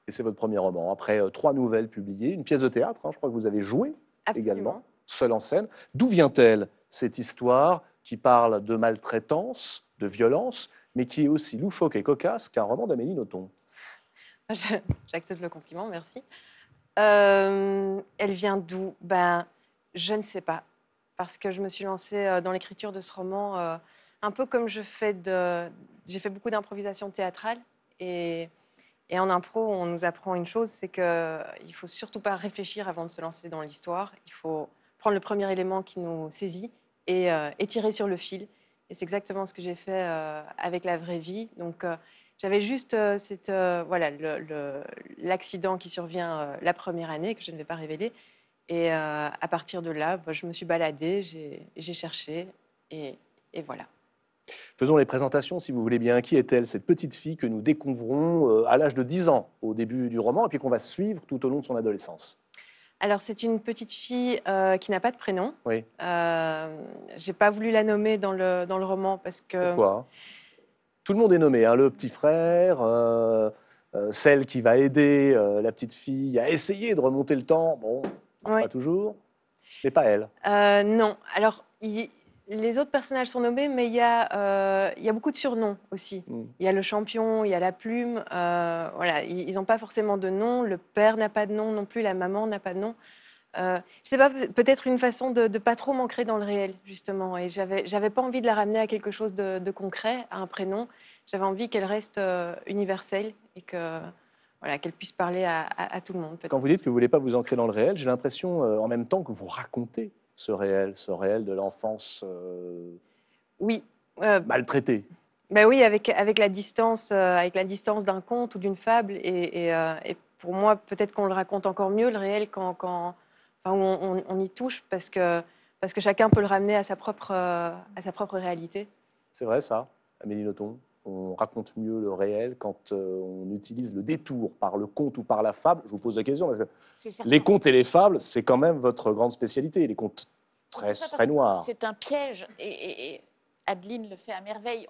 Et c'est votre premier roman. Après euh, trois nouvelles publiées, une pièce de théâtre, hein, je crois que vous avez joué également, seule en scène. D'où vient-elle, cette histoire qui parle de maltraitance, de violence, mais qui est aussi loufoque et cocasse qu'un roman d'Amélie Nothomb J'accepte le compliment, merci. Euh, elle vient d'où Ben, je ne sais pas, parce que je me suis lancée euh, dans l'écriture de ce roman euh, un peu comme je fais de, j'ai fait beaucoup d'improvisation théâtrale et, et, en impro, on nous apprend une chose, c'est que il faut surtout pas réfléchir avant de se lancer dans l'histoire. Il faut prendre le premier élément qui nous saisit et, étirer et tirer sur le fil. Et c'est exactement ce que j'ai fait avec la vraie vie. Donc j'avais juste euh, cette, euh, voilà l'accident qui survient euh, la première année que je ne vais pas révéler. Et à partir de là, bah, je me suis baladée, j'ai cherché et, voilà. Faisons les présentations, si vous voulez bien. Qui est-elle, cette petite fille que nous découvrons à l'âge de 10 ans au début du roman et puis qu'on va suivre tout au long de son adolescence alors, c'est une petite fille qui n'a pas de prénom. Oui. Euh, J'ai pas voulu la nommer dans le, dans le roman parce que. Pourquoi tout le monde est nommé, hein, le petit frère, euh, euh, celle qui va aider euh, la petite fille à essayer de remonter le temps. Bon, pas toujours, mais pas elle. non, alors les autres personnages sont nommés, mais il y, y, a beaucoup de surnoms aussi. Hmm. Il y a le champion, il y a la plume, voilà, ils n'ont pas forcément de nom, le père n'a pas de nom non plus, la maman n'a pas de nom. Euh, je ne sais pas, peut-être une façon de ne pas trop m'ancrer dans le réel, justement. Et j'avais, j'avais pas envie de la ramener à quelque chose de, concret, à un prénom. J'avais envie qu'elle reste euh, universelle et que voilà, qu'elle puisse parler à, tout le monde. Quand vous dites que vous ne voulez pas vous ancrer dans le réel, j'ai l'impression euh, en même temps que vous racontez ce réel, ce réel de l'enfance. oui. maltraitée. Ben oui, avec, avec la distance, avec la distance d'un conte ou d'une fable, et, et pour moi, peut-être qu'on le raconte encore mieux le réel quand, quand on, y touche parce que, parce que chacun peut le ramener à sa propre, euh, à sa propre réalité. C'est vrai ça, Amélie Nothomb on raconte mieux le réel quand euh, on utilise le détour par le conte ou par la fable Je vous pose la question les contes et les fables, c'est quand même votre grande spécialité, les contes très, très noirs. C'est un piège et, Adeline le fait à merveille.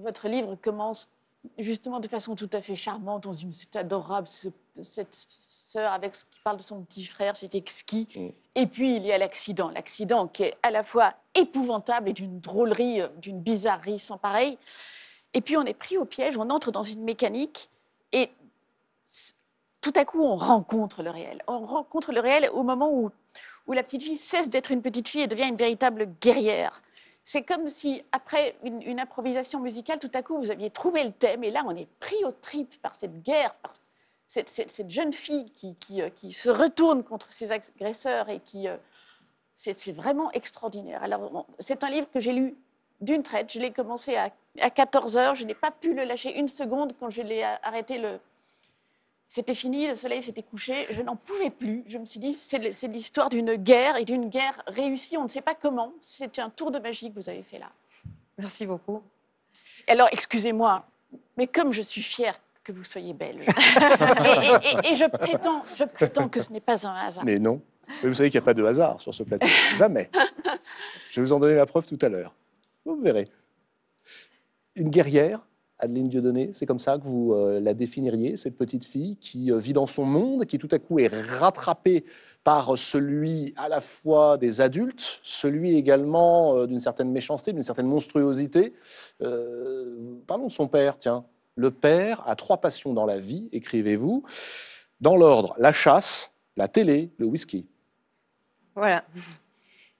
Votre livre commence justement de façon tout à fait charmante. On se dit, c'est adorable, cette sœur avec qui parle de son petit frère, c'est exquis. Mm. Et puis il y a l'accident, l'accident qui est à la fois épouvantable et d'une drôlerie, euh, d'une bizarrerie sans pareil. Et puis on est pris au piège, on entre dans une mécanique et tout à coup on rencontre le réel. On rencontre le réel au moment où la petite fille cesse d'être une petite fille et devient une véritable guerrière. C'est comme si, après une, improvisation musicale, tout à coup, vous aviez trouvé le thème, et là, on est pris au trip par cette guerre, par cette, jeune fille euh, qui, se retourne contre ses agresseurs, et qui... Euh, c'est vraiment extraordinaire. Alors, c'est un livre que j'ai lu d'une traite. Je l'ai commencé à, à 14 heures. Je n'ai pas pu le lâcher une seconde quand je l'ai arrêté le, c'était fini, le soleil s'était couché, je n'en pouvais plus. Je me suis dit, c'est l'histoire d'une guerre et d'une guerre réussie, on ne sait pas comment. C'était un tour de magie que vous avez fait là. Merci beaucoup. Alors, excusez-moi, mais comme je suis fière que vous soyez belge, et, je, prétends, je prétends que ce n'est pas un hasard. Mais non. vous savez qu'il n'y a pas de hasard sur ce plateau. Jamais. Je vais vous en donner la preuve tout à l'heure. Vous verrez. Une guerrière Adeline Dieudonné C'est comme ça que vous euh, la définiriez, cette petite fille qui euh, vit dans son monde, qui tout à coup est rattrapée par celui à la fois des adultes, celui également euh, d'une certaine méchanceté, d'une certaine monstruosité. parlons de son père, tiens. Le père a trois passions dans la vie, écrivez-vous, dans l'ordre la chasse, la télé, le whisky. Voilà.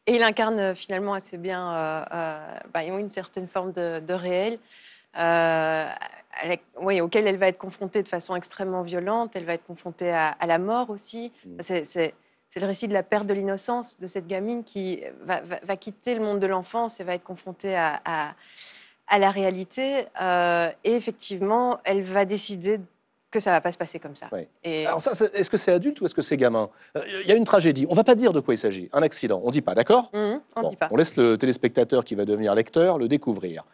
Et il incarne finalement assez bien, bah, une certaine forme de, de réel. Euh, oui, auquel elle va être confrontée de façon extrêmement violente. Elle va être confrontée à, la mort aussi. Mm. C'est le récit de la perte de l'innocence de cette gamine qui va, quitter le monde de l'enfance et va être confrontée à, la réalité. Euh, et effectivement, elle va décider que ça ne va pas se passer comme ça. Et... Alors est-ce que c'est adulte ou est-ce que c'est gamin euh, Il y a une tragédie. On ne va pas dire de quoi il s'agit. Un accident. On ne dit pas, d'accord mm, On On laisse le téléspectateur qui va devenir lecteur le découvrir.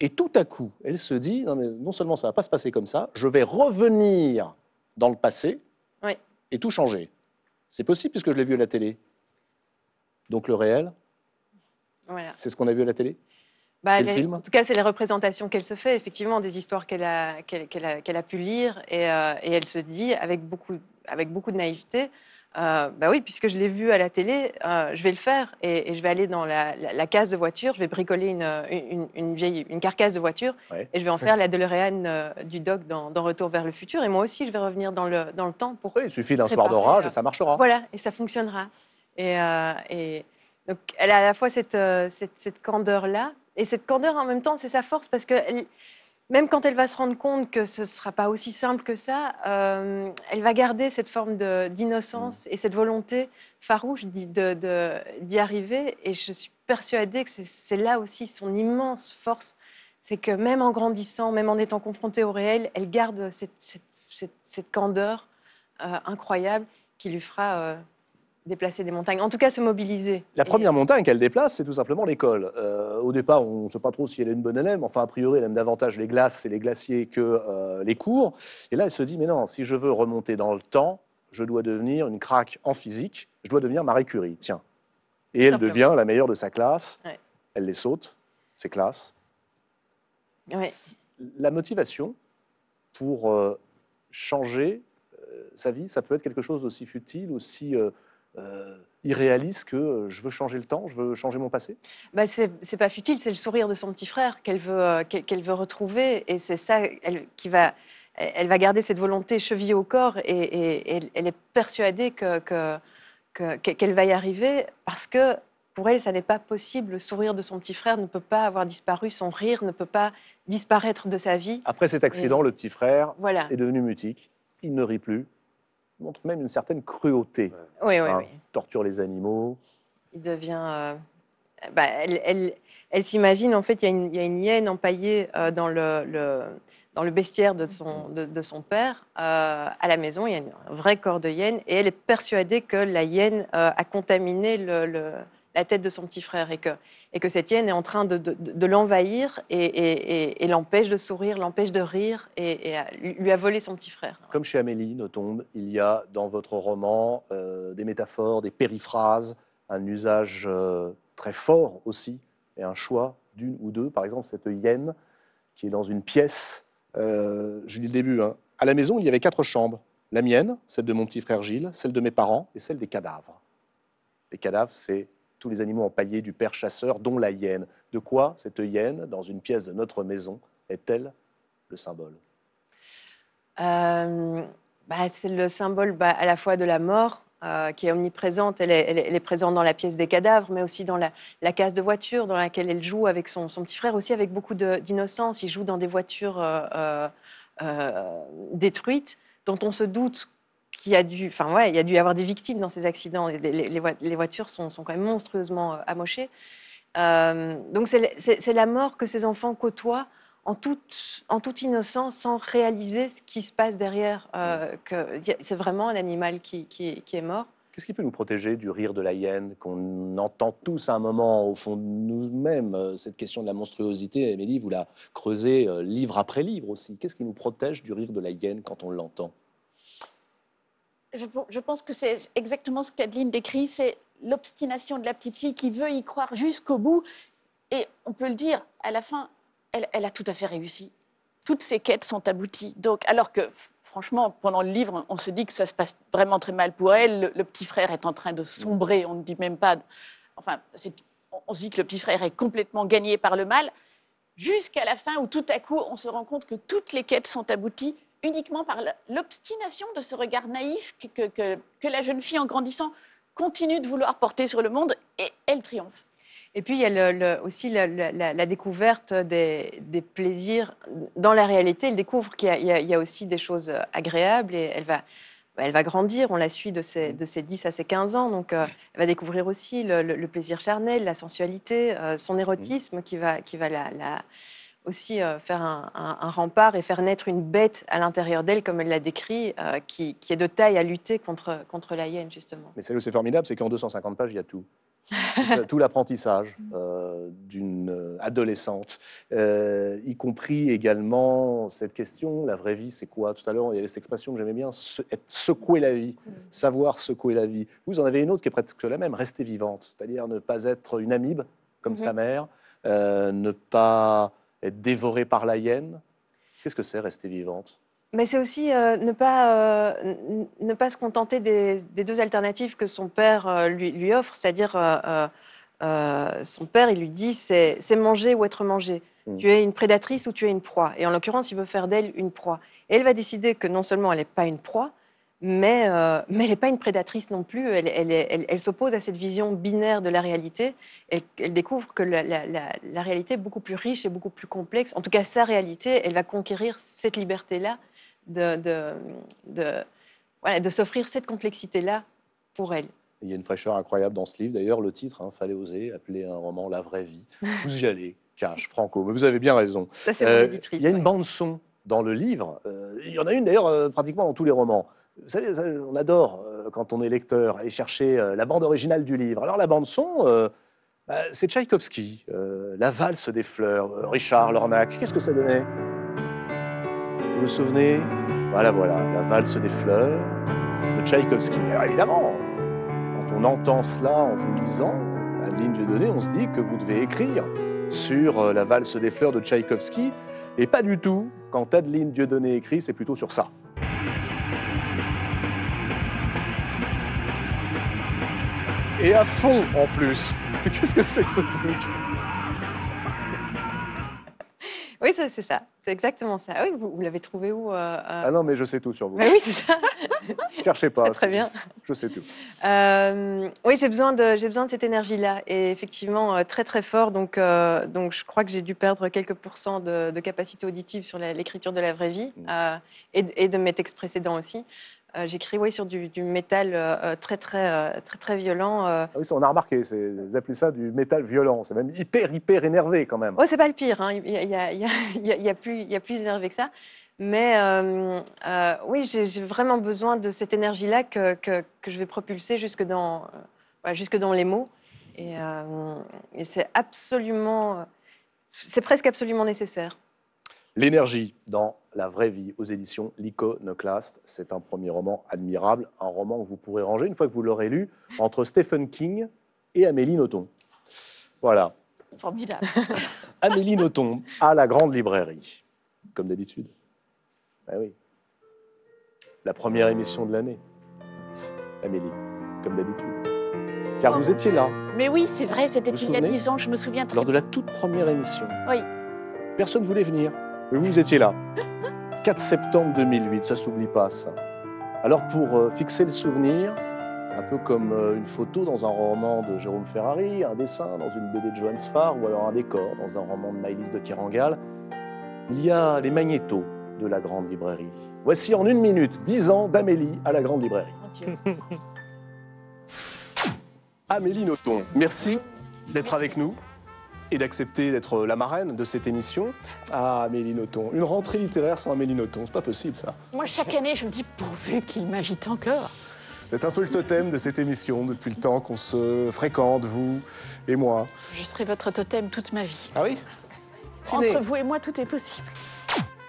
Et tout à coup, elle se dit, non, mais non seulement ça ne va pas se passer comme ça, je vais revenir dans le passé et tout changer. C'est possible puisque je l'ai vu à la télé. Donc le réel, c'est ce qu'on a vu à la télé bah, En tout cas, c'est les représentations qu'elle se fait, effectivement, des histoires qu'elle a, a, pu lire. Et, euh, et, elle se dit, avec beaucoup, avec beaucoup de naïveté, euh, bah oui, puisque je l'ai vu à la télé, euh, je vais le faire et, je vais aller dans la, case de voiture, je vais bricoler une, vieille une carcasse de voiture et je vais en faire la DeLorean euh, du doc dans, dans, Retour vers le futur. Et moi aussi, je vais revenir dans le, dans le temps pour. Oui, il suffit d'un soir d'orage et ça marchera. Voilà, et ça fonctionnera. Et, euh, donc, elle a à la fois cette, cette, cette candeur-là et cette candeur en même temps, c'est sa force parce que. Elle, même quand elle va se rendre compte que ce ne sera pas aussi simple que ça, euh, elle va garder cette forme d'innocence mm. et cette volonté farouche d'y de, arriver. Et je suis persuadée que c'est là aussi son immense force, c'est que même en grandissant, même en étant confrontée au réel, elle garde cette, candeur euh, incroyable qui lui fera euh, déplacer des montagnes, en tout cas se mobiliser. La première montagne qu'elle déplace, c'est tout simplement l'école. Euh, au départ, on ne sait pas trop si elle est une bonne élève, enfin, a priori, elle aime davantage les glaces et les glaciers que euh, les cours. Et là, elle se dit, mais non, si je veux remonter dans le temps, je dois devenir une craque en physique, je dois devenir Marie Curie, tiens. Et elle devient la meilleure de sa classe, elle les saute, ses classes. La motivation pour euh, changer sa vie, ça peut être quelque chose d'aussi futile, aussi euh, il réalise que euh, je veux changer le temps, je veux changer mon passé bah C'est pas futile, c'est le sourire de son petit frère euh, qu'elle veut, retrouver. Et c'est ça elle, qui va. Elle va garder cette volonté chevillée au corps et, elle est persuadée qu'elle va y arriver parce que pour elle, ça n'est pas possible. Le sourire de son petit frère ne peut pas avoir disparu, son rire ne peut pas disparaître de sa vie. Après cet accident, le petit frère est devenu mutique, il ne rit plus, montre même une certaine cruauté. Oui, oui, hein, oui. Torture les animaux. Il devient. Euh, bah, elle, elle, s'imagine, en fait, il y, y, a une hyène empaillée euh, dans le, dans le bestiaire de son, mm-hmm. de, son père. Euh, à la maison, il y a un vrai corps de hyène et elle est persuadée que la hyène a contaminé le la tête de son petit frère et que, cette hyène est en train de, l'envahir et, l'empêche de sourire, l'empêche de rire et, lui a volé son petit frère. Comme chez Amélie, notons, il y a dans votre roman euh, des métaphores, des périphrases, un usage euh, très fort aussi et un choix d'une ou deux. Par exemple, cette hyène qui est dans une pièce, euh, je dis le début, hein. à la maison, il y avait quatre chambres. La mienne, celle de mon petit frère Gilles, celle de mes parents et celle des cadavres. Les cadavres, c'est tous les animaux empaillés du père chasseur, dont la hyène. De quoi cette hyène, dans une pièce de notre maison, est-elle le symbole euh, bah, C'est le symbole bah, à la fois de la mort, euh, qui est omniprésente. Elle est, présente dans la pièce des cadavres, mais aussi dans la, case de voiture dans laquelle elle joue avec son, petit frère, aussi avec beaucoup d'innocence. Il joue dans des voitures euh, détruites dont on se doute a dû, enfin ouais, il y a dû y avoir des victimes dans ces accidents. Les, les, voitures sont, quand même monstrueusement euh, amochées. Euh, donc c'est la mort que ces enfants côtoient en toute, en toute innocence, sans réaliser ce qui se passe derrière. Euh, mm. c'est vraiment un animal qui, est mort. Qu'est-ce qui peut nous protéger du rire de la hyène qu'on entend tous à un moment au fond de nous-mêmes Cette question de la monstruosité, Émilie, vous la creusez livre après livre aussi. Qu'est-ce qui nous protège du rire de la hyène quand on l'entend je, pense que c'est exactement ce qu'Adeline décrit, c'est l'obstination de la petite fille qui veut y croire jusqu'au bout. Et on peut le dire, à la fin, elle, a tout à fait réussi. Toutes ses quêtes sont abouties. Donc, alors que, franchement, pendant le livre, on se dit que ça se passe vraiment très mal pour elle. Le, petit frère est en train de sombrer. On ne dit même pas. Enfin, on, on se dit que le petit frère est complètement gagné par le mal. Jusqu'à la fin où tout à coup, on se rend compte que toutes les quêtes sont abouties uniquement par l'obstination de ce regard naïf que, que, la jeune fille, en grandissant, continue de vouloir porter sur le monde et elle triomphe. Et puis, il y a aussi la, découverte des, plaisirs. Dans la réalité, elle découvre qu'il y, a aussi des choses agréables et elle va, elle va grandir. On la suit de ses, de 10 à ses 15 ans. Donc, euh, elle va découvrir aussi le, plaisir charnel, la sensualité, euh, son érotisme qui va, qui va la aussi euh, faire un, rempart et faire naître une bête à l'intérieur d'elle, comme elle l'a décrit, euh, qui, est de taille à lutter contre, contre la hyène, justement. Mais celle où c'est formidable, c'est qu'en 250 pages, il y a tout. tout, l'apprentissage euh, d'une adolescente, y compris également cette question, la vraie vie, c'est quoi Tout à l'heure, il y avait cette expression que j'aimais bien, être, secouer la vie, mm. savoir secouer la vie. Vous en avez une autre qui est presque la même, rester vivante, c'est-à-dire ne pas être une amibe comme mm-hmm. sa mère, ne pas être dévorée par la hyène Qu'est-ce que c'est rester vivante mais c'est aussi euh, ne, pas, euh, ne pas se contenter des, deux alternatives que son père euh, lui, offre, c'est-à-dire son père, il lui dit c'est manger ou être mangé. Hmm. Tu es une prédatrice ou tu es une proie. Et en l'occurrence, il veut faire d'elle une proie. Et elle va décider que non seulement elle n'est pas une proie, mais, euh, mais elle n'est pas une prédatrice non plus. Elle, s'oppose à cette vision binaire de la réalité. Elle, découvre que la, réalité est beaucoup plus riche et beaucoup plus complexe. En tout cas, sa réalité, elle va conquérir cette liberté-là de, s'offrir cette complexité-là pour elle. Il y a une fraîcheur incroyable dans ce livre. D'ailleurs, le titre, hein, Fallait oser, appeler un roman La vraie vie. Vous y allez, Cash, Franco, mais vous avez bien raison. Euh, il y a une bande-son dans le livre. Euh, il y en a une d'ailleurs pratiquement dans tous les romans. Vous savez, on adore, euh, quand on est lecteur, aller chercher euh, la bande originale du livre. Alors la bande son, euh, bah, c'est Tchaïkovski, La valse des fleurs, Richard Lornac. Qu'est-ce que ça donnait Vous vous souvenez Voilà, voilà, La valse des fleurs de Tchaïkovski. Alors évidemment, quand on entend cela en vous lisant, Adeline Dieudonné, on se dit que vous devez écrire sur la valse des fleurs de Tchaïkovski, et pas du tout quand Adeline Dieudonné écrit, c'est plutôt sur ça. et à fond en plus. Qu'est-ce que c'est que ce truc Oui, c'est ça. C'est exactement ça. Ah oui, vous, l'avez trouvé où euh, euh Ah non, mais je sais tout sur vous. Mais oui, c'est ça. Cherchez pas. Très bien. Je sais tout. Euh, oui, j'ai besoin, de, besoin de cette énergie-là. Et effectivement, très très fort. Donc, donc je crois que j'ai dû perdre quelques pourcents de, capacité auditive sur l'écriture de la vraie vie mmh. et, et, de mes textes précédents aussi. Euh, J'écris oui, sur du, métal euh, euh, très, très, très, très violent. Ah on a remarqué, vous appelez ça du métal violent. C'est même hyper, hyper énervé quand même. Oh, c'est pas le pire. Hein. Il n'y y, y, y, y, a plus énervé que ça. Mais oui, j'ai vraiment besoin de cette énergie-là que, que, je vais propulser jusque dans, jusque dans les mots. Et, et c'est absolument. C'est presque absolument nécessaire. L'énergie dans la vraie vie aux éditions L'Iconoclaste. C'est un premier roman admirable, un roman que vous pourrez ranger une fois que vous l'aurez lu entre Stephen King et Amélie Nothomb. Voilà. Formidable. Amélie Nothomb à la grande librairie, comme d'habitude. Ah oui. La première émission de l'année. Amélie, comme d'habitude car vous oh. étiez là. Mais oui, c'est vrai, c'était il y a ans, je me souviens très Lors de la toute première émission. Oui. Personne ne voulait venir, mais vous étiez là. 4 septembre 2008, ça s'oublie pas ça. Alors pour euh, fixer le souvenir, un peu comme euh, une photo dans un roman de Jérôme Ferrari, un dessin dans une BD de Johannes Sfar ou alors un décor dans un roman de Maïlis de Kerangal, il y a les magnétos de la grande librairie. Voici en une minute 10 ans d'Amélie à la grande librairie. Amélie Nothomb, merci d'être avec nous et d'accepter d'être la marraine de cette émission. Ah, Amélie Nothomb, une rentrée littéraire sans Amélie Nothomb, c'est pas possible ça. Moi, chaque année, je me dis pourvu qu'il m'invite encore. C'est un peu le totem de cette émission depuis le temps qu'on se fréquente, vous et moi. Je serai votre totem toute ma vie. Ah oui Entre vous et moi, tout est possible.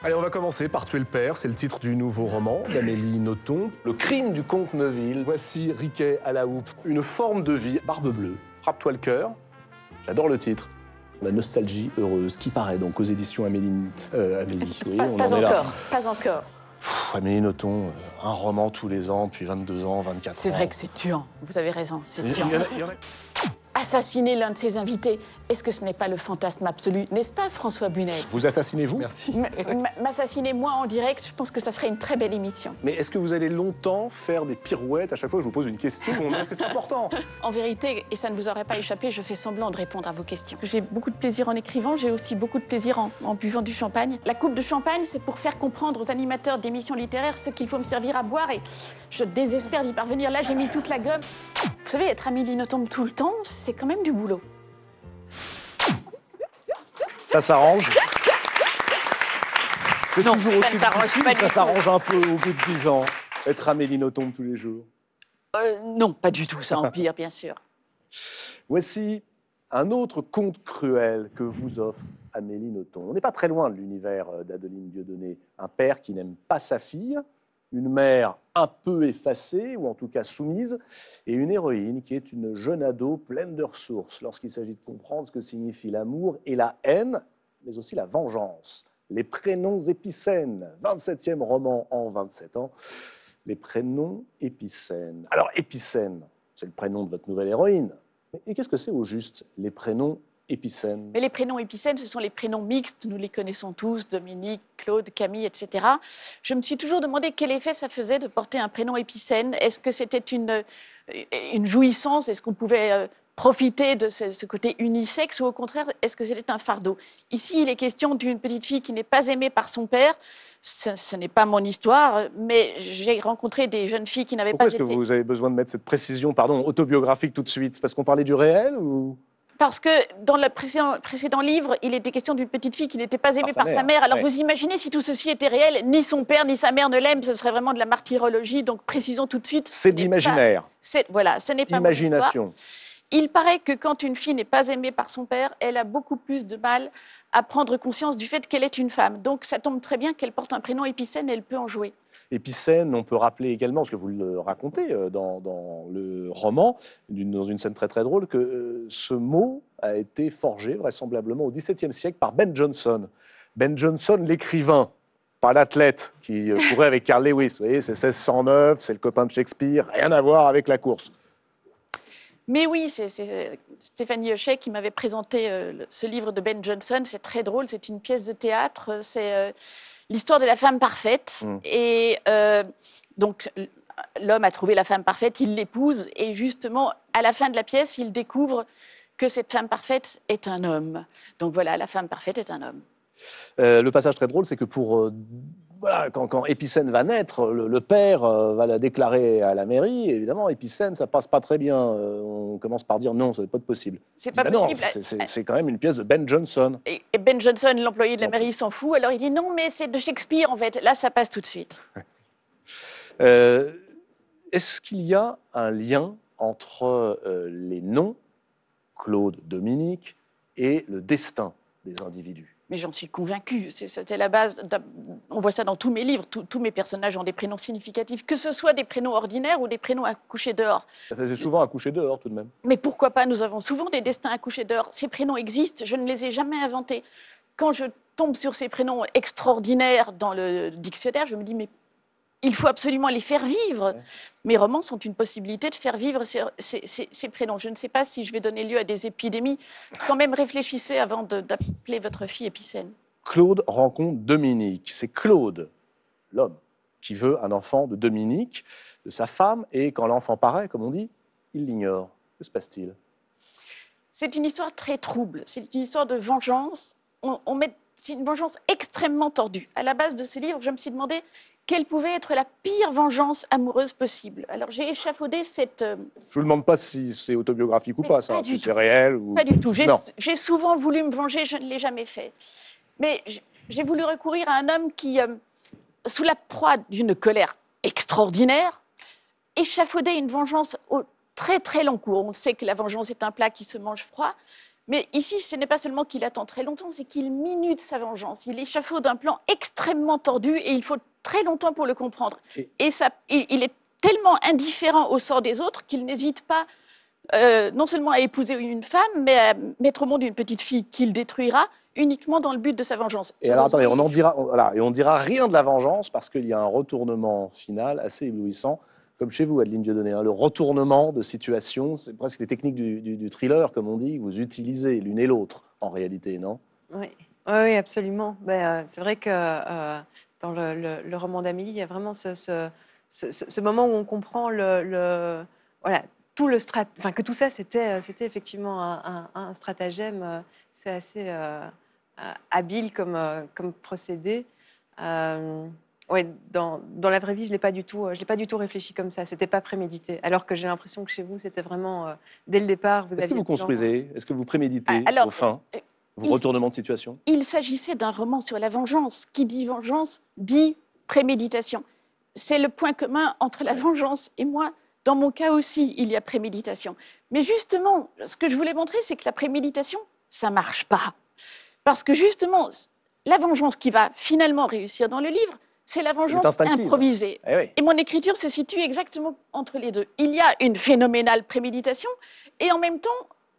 Allez, on va commencer par Tuer le père, c'est le titre du nouveau roman d'Amélie Nothomb, Le crime du comte Neuville. Voici Riquet à la houppe, une forme de vie, barbe bleue. Frappe-toi le cœur. J'adore le titre. La nostalgie heureuse, qui paraît donc aux éditions Amélie. Euh, Amélie. pas, on encore, pas encore. Amélie Nothomb, euh, un roman tous les ans, puis 22 ans, 24 ans. C'est vrai que c'est tuant. Vous avez raison, c'est tuant. Assassiner l'un de ses invités, est-ce que ce n'est pas le fantasme absolu, n'est-ce pas, François Bunet Vous assassinez-vous Merci. M'assassiner-moi en direct, je pense que ça ferait une très belle émission. Mais est-ce que vous allez longtemps faire des pirouettes à chaque fois que je vous pose une question Est-ce que c'est important En vérité, et ça ne vous aurait pas échappé, je fais semblant de répondre à vos questions. J'ai beaucoup de plaisir en écrivant, j'ai aussi beaucoup de plaisir en, buvant du champagne. La coupe de champagne, c'est pour faire comprendre aux animateurs d'émissions littéraires ce qu'il faut me servir à boire et je désespère d'y parvenir. Là, j'ai mis toute la gomme. Vous savez, être ami d'Inotombe tout le temps, c'est quand même du boulot ça s'arrange. C'est toujours aussi difficile, ça s'arrange un peu au bout de 10 ans, être Amélie Nothomb tous les jours euh, Non, pas du tout, ça empire, bien sûr. Voici un autre conte cruel que vous offre Amélie Nothomb. On n'est pas très loin de l'univers d'Adeline Dieudonné. Un père qui n'aime pas sa fille, une mère un peu effacée, ou en tout cas soumise, et une héroïne qui est une jeune ado pleine de ressources lorsqu'il s'agit de comprendre ce que signifie l'amour et la haine, mais aussi la vengeance. Les prénoms épicènes, 27e roman en 27 ans, les prénoms épicènes. Alors épicène, c'est le prénom de votre nouvelle héroïne. Et qu'est-ce que c'est au juste, les prénoms mais les prénoms épicènes, ce sont les prénoms mixtes, nous les connaissons tous, Dominique, Claude, Camille, etc. Je me suis toujours demandé quel effet ça faisait de porter un prénom épicène. Est-ce que c'était une, euh, une jouissance Est-ce qu'on pouvait euh, profiter de ce, côté unisexe ou au contraire, est-ce que c'était un fardeau Ici, il est question d'une petite fille qui n'est pas aimée par son père. Ce, n'est pas mon histoire, mais j'ai rencontré des jeunes filles qui n'avaient pas été... Pourquoi est-ce que vous avez besoin de mettre cette précision pardon, autobiographique tout de suite Parce qu'on parlait du réel ou parce que dans le précédent, livre, il était question d'une petite fille qui n'était pas aimée par sa, mère. Alors vous imaginez si tout ceci était réel, ni son père ni sa mère ne l'aiment, ce serait vraiment de la martyrologie. Donc précisons tout de suite. C'est de l'imaginaire. Voilà, ce n'est pas. Imagination il paraît que quand une fille n'est pas aimée par son père, elle a beaucoup plus de mal à prendre conscience du fait qu'elle est une femme. Donc ça tombe très bien qu'elle porte un prénom épicène, et elle peut en jouer. Épicène, on peut rappeler également, parce que vous le racontez euh, dans, le roman, dans une scène très très drôle, que euh, ce mot a été forgé vraisemblablement au XVIIe siècle par Ben Johnson. Ben Johnson, l'écrivain, pas l'athlète qui euh, courait avec Carl Lewis. Vous voyez, c'est 1609, c'est le copain de Shakespeare, rien à voir avec la course. Mais oui, c'est Stéphanie Hochet qui m'avait présenté euh, ce livre de Ben Johnson. C'est très drôle, c'est une pièce de théâtre. C'est euh, l'histoire de la femme parfaite. Mm. Et euh, donc, l'homme a trouvé la femme parfaite, il l'épouse. Et justement, à la fin de la pièce, il découvre que cette femme parfaite est un homme. Donc voilà, la femme parfaite est un homme. le passage très drôle, c'est que pour quand, Épicène va naître, le, père euh, va la déclarer à la mairie. Évidemment, Épicène, ça passe pas très bien. Euh, on commence par dire non, ce n'est pas possible. C'est pas possible. C'est quand même une pièce de Ben Johnson. Et, Ben Johnson, l'employé de la mairie, s'en fout. Alors il dit non, mais c'est de Shakespeare en fait. Là, ça passe tout de suite. Euh, est-ce qu'il y a un lien entre les noms, Claude, Dominique, et le destin des individus mais j'en suis convaincue. C'était la base. On voit ça dans tous mes livres. Tous, mes personnages ont des prénoms significatifs, que ce soit des prénoms ordinaires ou des prénoms accouchés dehors. C'est souvent accouché dehors, tout de même. Mais pourquoi pas Nous avons souvent des destins accouchés dehors. Ces prénoms existent. Je ne les ai jamais inventés. Quand je tombe sur ces prénoms extraordinaires dans le dictionnaire, je me dis, mais il faut absolument les faire vivre. Mes romans sont une possibilité de faire vivre ces, prénoms. Je ne sais pas si je vais donner lieu à des épidémies. Quand même, réfléchissez avant d'appeler votre fille épicène. Claude rencontre Dominique. C'est Claude, l'homme, qui veut un enfant de Dominique, de sa femme, et quand l'enfant paraît, comme on dit, il l'ignore. Que se passe-t-il C'est une histoire très trouble. C'est une histoire de vengeance. On, met... C'est une vengeance extrêmement tordue. À la base de ce livre, je me suis demandé quelle pouvait être la pire vengeance amoureuse possible. Alors j'ai échafaudé cette... Euh, je ne vous demande pas si c'est autobiographique ou pas, ça, si c'est réel ou... Pas du tout. J'ai souvent voulu me venger, je ne l'ai jamais fait. Mais j'ai voulu recourir à un homme qui, euh, sous la proie d'une colère extraordinaire, échafaudait une vengeance au très très long cours. On sait que la vengeance est un plat qui se mange froid. Mais ici, ce n'est pas seulement qu'il attend très longtemps, c'est qu'il minute sa vengeance. Il échafaude un plan extrêmement tordu et il faut très longtemps pour le comprendre. Et, ça, il, est tellement indifférent au sort des autres qu'il n'hésite pas euh, non seulement à épouser une femme, mais à mettre au monde une petite fille qu'il détruira uniquement dans le but de sa vengeance. Et alors attendez, on en dira, voilà, et on dira rien de la vengeance parce qu'il y a un retournement final assez éblouissant, comme chez vous, Adeline Dieudonné. Hein. le retournement de situation, c'est presque les techniques du, thriller, comme on dit, vous utilisez l'une et l'autre en réalité, non oui. oui. absolument. Ben, euh, c'est vrai que euh, dans le, roman d'Amélie, il y a vraiment ce, ce, moment où on comprend le, voilà, tout le enfin que tout ça c'était euh, effectivement un, stratagème. Euh, c'est assez euh, habile comme comme procédé. ouais, dans, la vraie vie, je ne pas du tout, je l'ai pas du tout réfléchi comme ça. C'était pas prémédité. Alors que j'ai l'impression que chez vous, c'était vraiment dès le départ. Vous Est-ce que vous construisez Est-ce que vous préméditez ah, Au alors, il, retournement de situation Il s'agissait d'un roman sur la vengeance. Qui dit vengeance dit préméditation. C'est le point commun entre la vengeance et moi. Dans mon cas aussi, il y a préméditation. Mais justement, ce que je voulais montrer, c'est que la préméditation, ça marche pas. Parce que justement, la vengeance qui va finalement réussir dans le livre, c'est la vengeance improvisée. Eh et mon écriture se situe exactement entre les deux. Il y a une phénoménale préméditation et en même temps,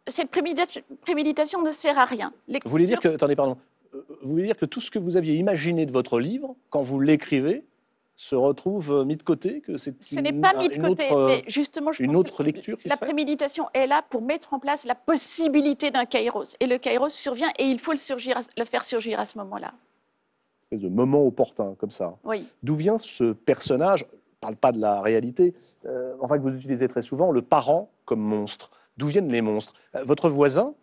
cette préméditation ne sert à rien. Vous voulez dire que, euh, vous voulez dire que tout ce que vous aviez imaginé de votre livre, quand vous l'écrivez, se retrouve euh, mis de côté que c'est Ce n'est pas mis de côté, euh, mais justement, je une pense autre que lecture. la préméditation est là pour mettre en place la possibilité d'un kairos. Et le kairos survient et il faut le, faire surgir à ce moment-là. Espèce de moment opportun, comme ça. D'où vient ce personnage Je ne parle pas de la réalité, en enfin vous utilisez très souvent, le parent comme monstre d'où viennent les monstres. Euh, votre voisin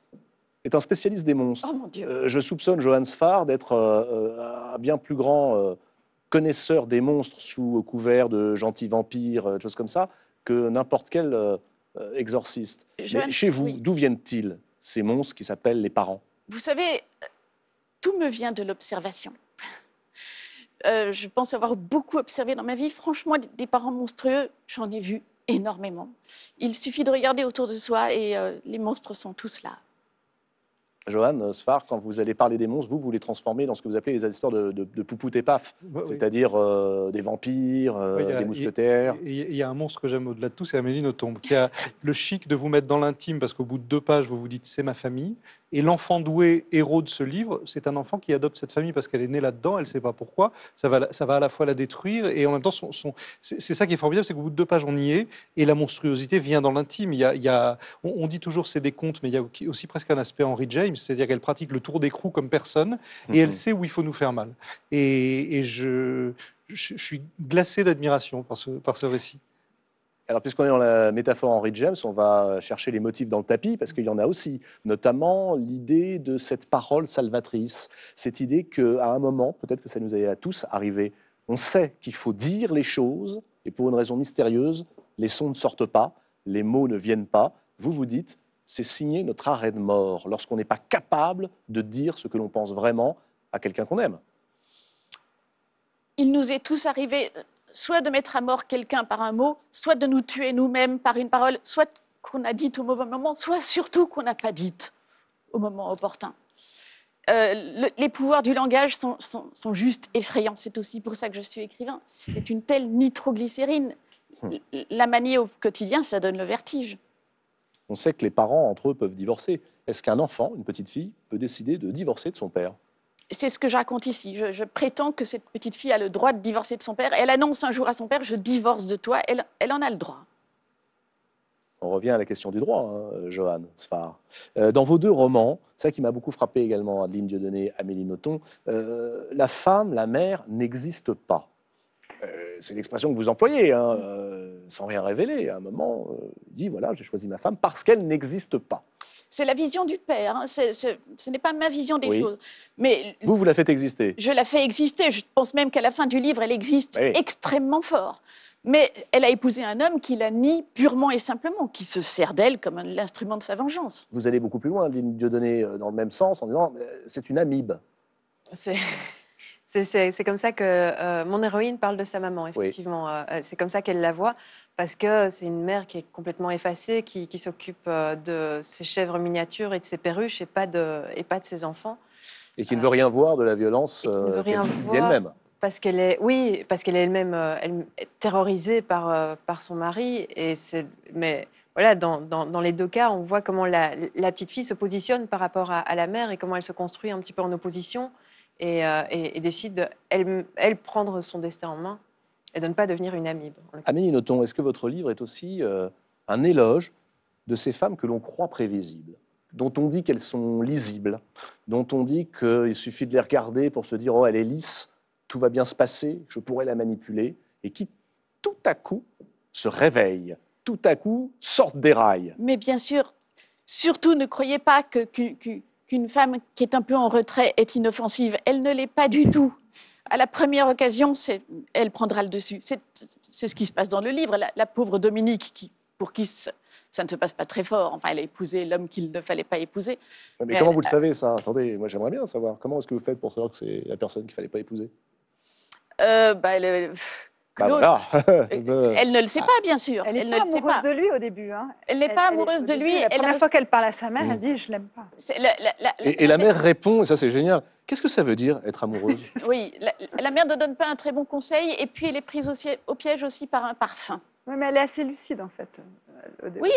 est un spécialiste des monstres. Oh, euh, je soupçonne Johannes Farr d'être euh, un bien plus grand connaisseur des monstres sous couvert de gentils vampires, choses comme ça, que n'importe quel exorciste. chez vous, d'où viennent-ils ces monstres qui s'appellent les parents Vous savez, tout me vient de l'observation. je pense avoir beaucoup observé dans ma vie. Franchement, des parents monstrueux, j'en ai vu énormément. Il suffit de regarder autour de soi et euh, les monstres sont tous là. Johan, euh, Sfar, quand vous allez parler des monstres, vous, vous les transformez dans ce que vous appelez les histoires de, de, et paf, c'est-à-dire euh, des vampires, des mousquetaires. Il y, a un monstre que j'aime au-delà de tout, c'est Amélie Nothomb, qui a le chic de vous mettre dans l'intime, parce qu'au bout de deux pages, vous vous dites c'est ma famille, et l'enfant doué, héros de ce livre, c'est un enfant qui adopte cette famille parce qu'elle est née là-dedans, elle ne sait pas pourquoi. Ça va, ça va à la fois la détruire et en même temps, son, son... c'est ça qui est formidable, c'est qu'au bout de deux pages, on y est et la monstruosité vient dans l'intime. Il On, dit toujours c'est des contes, mais il y a aussi presque un aspect Henry James, c'est-à-dire qu'elle pratique le tour d'écrou comme personne et elle mhm. sait où il faut nous faire mal. Et, je, je, suis glacé d'admiration par par ce récit. Alors, puisqu'on est dans la métaphore Henry James, on va euh, chercher les motifs dans le tapis, parce qu'il y en a aussi, notamment l'idée de cette parole salvatrice, cette idée qu'à un moment, peut-être que ça nous est à tous arrivé, on sait qu'il faut dire les choses, et pour une raison mystérieuse, les sons ne sortent pas, les mots ne viennent pas. Vous vous dites, c'est signer notre arrêt de mort, lorsqu'on n'est pas capable de dire ce que l'on pense vraiment à quelqu'un qu'on aime. Il nous est tous arrivé soit de mettre à mort quelqu'un par un mot, soit de nous tuer nous-mêmes par une parole, soit qu'on a dite au mauvais moment, soit surtout qu'on n'a pas dite au moment opportun. Euh, les pouvoirs du langage sont, sont juste effrayants. C'est aussi pour ça que je suis écrivain. C'est une telle nitroglycérine. La manie au quotidien, ça donne le vertige. On sait que les parents, entre eux, peuvent divorcer. Est-ce qu'un enfant, une petite fille, peut décider de divorcer de son père c'est ce que je raconte ici. Je, prétends que cette petite fille a le droit de divorcer de son père. Elle annonce un jour à son père, je divorce de toi. Elle, en a le droit. On revient à la question du droit, hein, Johan euh, dans vos deux romans, ça qui m'a beaucoup frappé également, Adeline Dieudonné, Amélie Nothomb, euh, la femme, la mère, n'existe pas. Euh, c'est l'expression que vous employez, hein, sans rien révéler. À un moment, il dit, voilà, j'ai choisi ma femme parce qu'elle n'existe pas. C'est la vision du père. Hein. ce n'est pas ma vision des choses. Mais vous, vous la faites exister. Je la fais exister. Je pense même qu'à la fin du livre, elle existe extrêmement fort. Mais elle a épousé un homme qui la nie purement et simplement, qui se sert d'elle comme l'instrument de sa vengeance. Vous allez beaucoup plus loin, Dieu Dieudonné, euh, dans le même sens, en disant euh, c'est une amibe. C'est. comme ça que euh, mon héroïne parle de sa maman, effectivement. c'est comme ça qu'elle la voit parce que c'est une mère qui est complètement effacée, qui, s'occupe euh, de ses chèvres miniatures et de ses perruches et pas de, et pas de ses enfants. Et qui ne veut rien voir de la violence euh, elle même parce qu'elle est, oui, parce qu'elle est elle-même euh, terrorisée par, par son mari. Et c'est, mais voilà, dans, dans, les deux cas, on voit comment la, petite fille se positionne par rapport à, la mère et comment elle se construit un petit peu en opposition et, décide elle, elle prendre son destin en main. Et de ne pas devenir une amibe. Amélie Nothomb, est-ce que votre livre est aussi euh, un éloge de ces femmes que l'on croit prévisibles, dont on dit qu'elles sont lisibles, dont on dit qu'il suffit de les regarder pour se dire Oh, elle est lisse, tout va bien se passer, je pourrais la manipuler, et qui tout à coup se réveillent, tout à coup sortent des rails. Mais bien sûr, surtout ne croyez pas qu'une femme qui est un peu en retrait est inoffensive. Elle ne l'est pas du tout à la première occasion, elle prendra le dessus. C'est ce qui se passe dans le livre. La, pauvre Dominique, qui, pour qui ça, ne se passe pas très fort, enfin, elle a épousé l'homme qu'il ne fallait pas épouser. Mais, comment vous le savez, ça Attendez, moi j'aimerais bien savoir. Comment est-ce que vous faites pour savoir que c'est la personne qu'il ne fallait pas épouser euh, bah, euh, bah elle ne le sait pas, bien sûr. Elle n'est pas amoureuse de lui au début. Hein. Elle n'est pas amoureuse de lui. la première fois qu'elle parle à sa mère, mm. elle dit Je l'aime pas. et, la mère répond, et ça c'est génial Qu'est-ce que ça veut dire être amoureuse Oui, la, mère ne donne pas un très bon conseil, et puis elle est prise aussi, au piège aussi par un parfum. Oui, mais elle est assez lucide en fait. Euh, oui,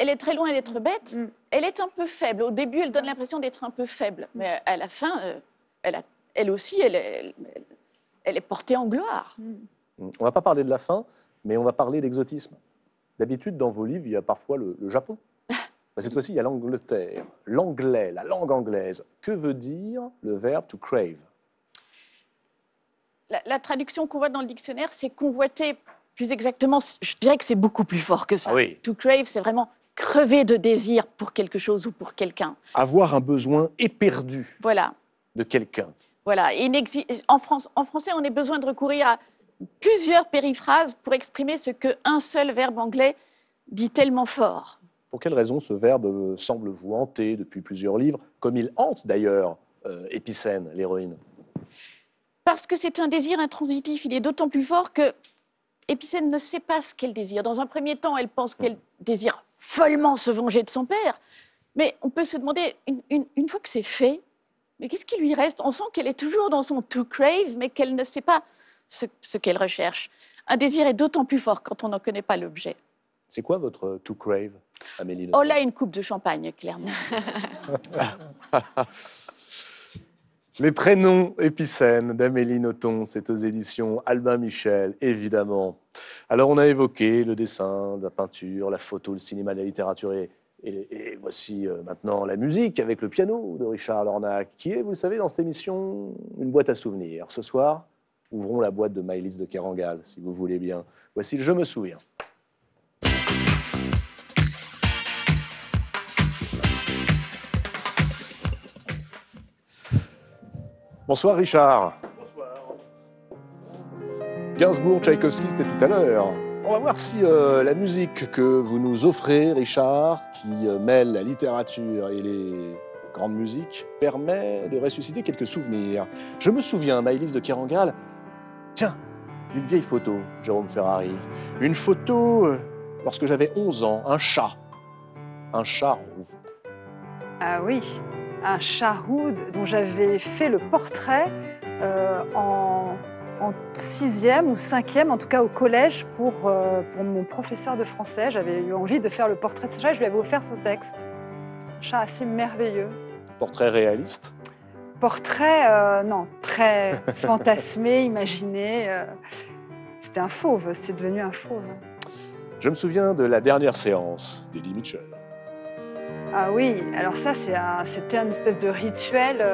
elle est, très loin d'être bête. Mm. Elle est un peu faible. Au début, elle donne l'impression d'être un peu faible, mais à la fin, euh, elle, elle aussi, elle est, elle est portée en gloire. Mm. On ne va pas parler de la faim, mais on va parler d'exotisme. D'habitude, dans vos livres, il y a parfois le, Japon. cette fois-ci, il y a l'Angleterre, l'anglais, la langue anglaise. Que veut dire le verbe to crave la, traduction qu'on voit dans le dictionnaire, c'est convoiter. Plus exactement, je dirais que c'est beaucoup plus fort que ça. To crave, c'est vraiment crever de désir pour quelque chose ou pour quelqu'un. Avoir un besoin éperdu voilà. de quelqu'un. Voilà. en, en français, on a besoin de recourir à plusieurs périphrases pour exprimer ce qu'un seul verbe anglais dit tellement fort. Pour quelle raison ce verbe euh, semble vous hanter depuis plusieurs livres, comme il hante d'ailleurs Épicène, euh, l'héroïne Parce que c'est un désir intransitif. Il est d'autant plus fort que Épicène ne sait pas ce qu'elle désire. Dans un premier temps, elle pense qu'elle désire follement se venger de son père. Mais on peut se demander, une, une fois que c'est fait, mais qu'est-ce qui lui reste On sent qu'elle est toujours dans son to crave, mais qu'elle ne sait pas ce, qu'elle recherche. Un désir est d'autant plus fort quand on n'en connaît pas l'objet. C'est quoi votre to crave, Amélie Oh là, une coupe de champagne, clairement. Les prénoms épicènes d'Amélie Nothomb, c'est aux éditions Albin Michel, évidemment. Alors, on a évoqué le dessin, la peinture, la photo, le cinéma, la littérature et, voici euh, maintenant la musique avec le piano de Richard Lornac, qui est, vous le savez, dans cette émission, une boîte à souvenirs. Ce soir, Ouvrons la boîte de Maïlis de Kerangal, si vous voulez bien. Voici le Je me souviens. Bonsoir Richard. Bonsoir. Gainsbourg, Tchaïkovski, c'était tout à l'heure. On va voir si euh, la musique que vous nous offrez, Richard, qui euh, mêle la littérature et les grandes musiques, permet de ressusciter quelques souvenirs. Je me souviens, Maëlys de Kerangal, Tiens, une vieille photo, Jérôme Ferrari. Une photo, euh, lorsque j'avais 11 ans, un chat. Un chat roux. Ah oui, un chat roux dont j'avais fait le portrait euh, en, en, sixième ou cinquième, en tout cas au collège, pour, euh, pour mon professeur de français. J'avais eu envie de faire le portrait de ce chat et je lui avais offert ce texte. Un chat assez merveilleux. Portrait réaliste portrait, euh, non, très fantasmé, imaginé. Euh, c'était un fauve, c'est devenu un fauve. Je me souviens de la dernière séance d'Eddie Mitchell. Ah oui, alors ça, c'était un, une espèce de rituel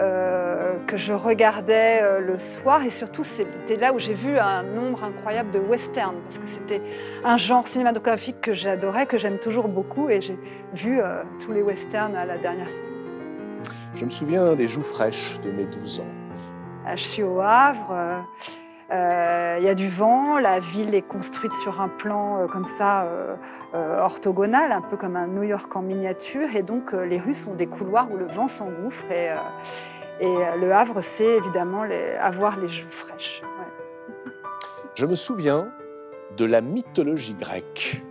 euh, que je regardais le soir. Et surtout, c'était là où j'ai vu un nombre incroyable de westerns, parce que c'était un genre cinématographique que j'adorais, que j'aime toujours beaucoup. Et j'ai vu tous les westerns à la dernière séance. Je me souviens des joues fraîches de mes 12 ans. Je suis au Havre, euh, il y a du vent, la ville est construite sur un plan euh, comme ça euh, orthogonal, un peu comme un New York en miniature, et donc les rues sont des couloirs où le vent s'engouffre, et, le Havre, c'est évidemment avoir les joues fraîches. Je me souviens de la mythologie grecque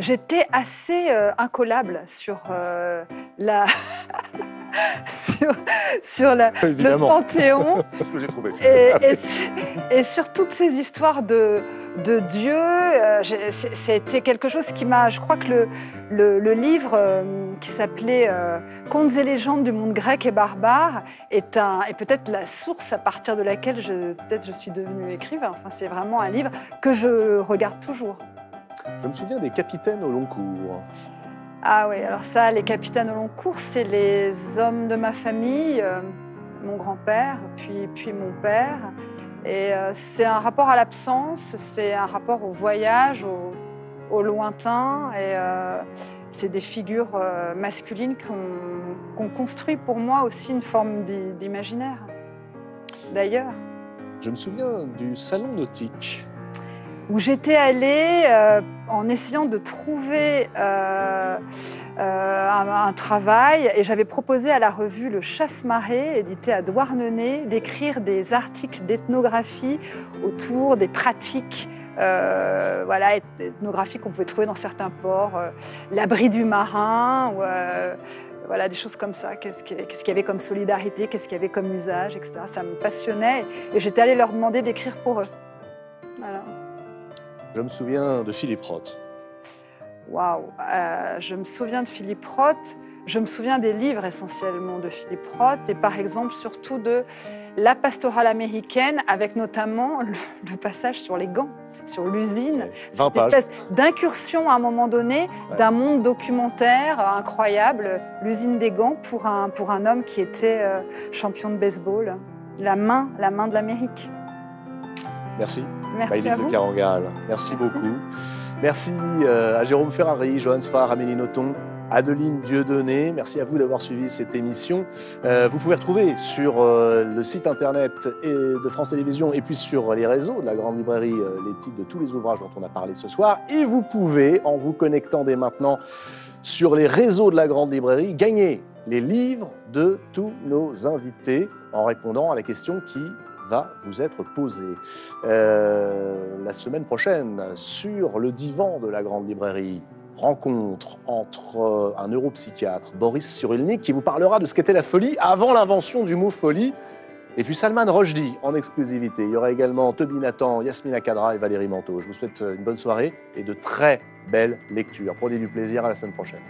j'étais assez euh, incollable sur euh, la. sur, le Panthéon. que j'ai trouvé. Et, sur toutes ces histoires de, de Dieu, euh, c'était quelque chose qui m'a. Je crois que le, le, livre qui s'appelait Contes et légendes du monde grec et barbare est, est peut-être la source à partir de laquelle je, peut-être je suis devenue écrivain. Enfin, c'est vraiment un livre que je regarde toujours. Je me souviens des capitaines au long cours. Ah oui, alors ça, les capitaines au long cours, c'est les hommes de ma famille, euh, mon grand-père, puis, puis mon père. Et euh, c'est un rapport à l'absence, c'est un rapport au voyage, au, lointain. Et euh, c'est des figures masculines qu'on ont construit pour moi aussi une forme d'imaginaire, d'ailleurs. Je me souviens du salon nautique où j'étais allée euh, en essayant de trouver euh, euh, un, travail et j'avais proposé à la revue Le Chasse-Marée, édité à Douarnenez, d'écrire des articles d'ethnographie autour des pratiques voilà, ethnographiques qu'on pouvait trouver dans certains ports, l'abri du marin, voilà, des choses comme ça. Qu'est-ce qu'il y avait comme solidarité, qu'est-ce qu'il y avait comme usage, etc. Ça me passionnait et j'étais allée leur demander d'écrire pour eux. Je me souviens de Philippe Roth. Waouh euh, Je me souviens de Philippe Roth. Je me souviens des livres essentiellement de Philippe Roth et par exemple surtout de La pastorale américaine avec notamment le, passage sur les gants sur l'usine, cette pages. espèce d'incursion à un moment donné d'un monde documentaire incroyable, l'usine des gants pour un, pour un homme qui était euh, champion de baseball, la main, la main de l'Amérique. Merci. Merci à vous. Merci, beaucoup. Merci euh, à Jérôme Ferrari, Johan Spar, Amélie Nothomb, Adeline Dieudonné. Merci à vous d'avoir suivi cette émission. Euh, vous pouvez retrouver sur euh, le site internet de France Télévisions et puis sur les réseaux de la Grande Librairie les titres de tous les ouvrages dont on a parlé ce soir. Et vous pouvez, en vous connectant dès maintenant sur les réseaux de la Grande Librairie, gagner les livres de tous nos invités en répondant à la question qui va vous être posée. Euh, la semaine prochaine, sur le divan de la Grande Librairie, rencontre entre euh, un neuropsychiatre, Boris Cyrulnik, qui vous parlera de ce qu'était la folie avant l'invention du mot folie, et puis Salman Rushdie en exclusivité. Il y aura également Toby Nathan, Yasmina Kadra et Valérie Manteau. Je vous souhaite une bonne soirée et de très belles lectures. Prenez du plaisir à la semaine prochaine.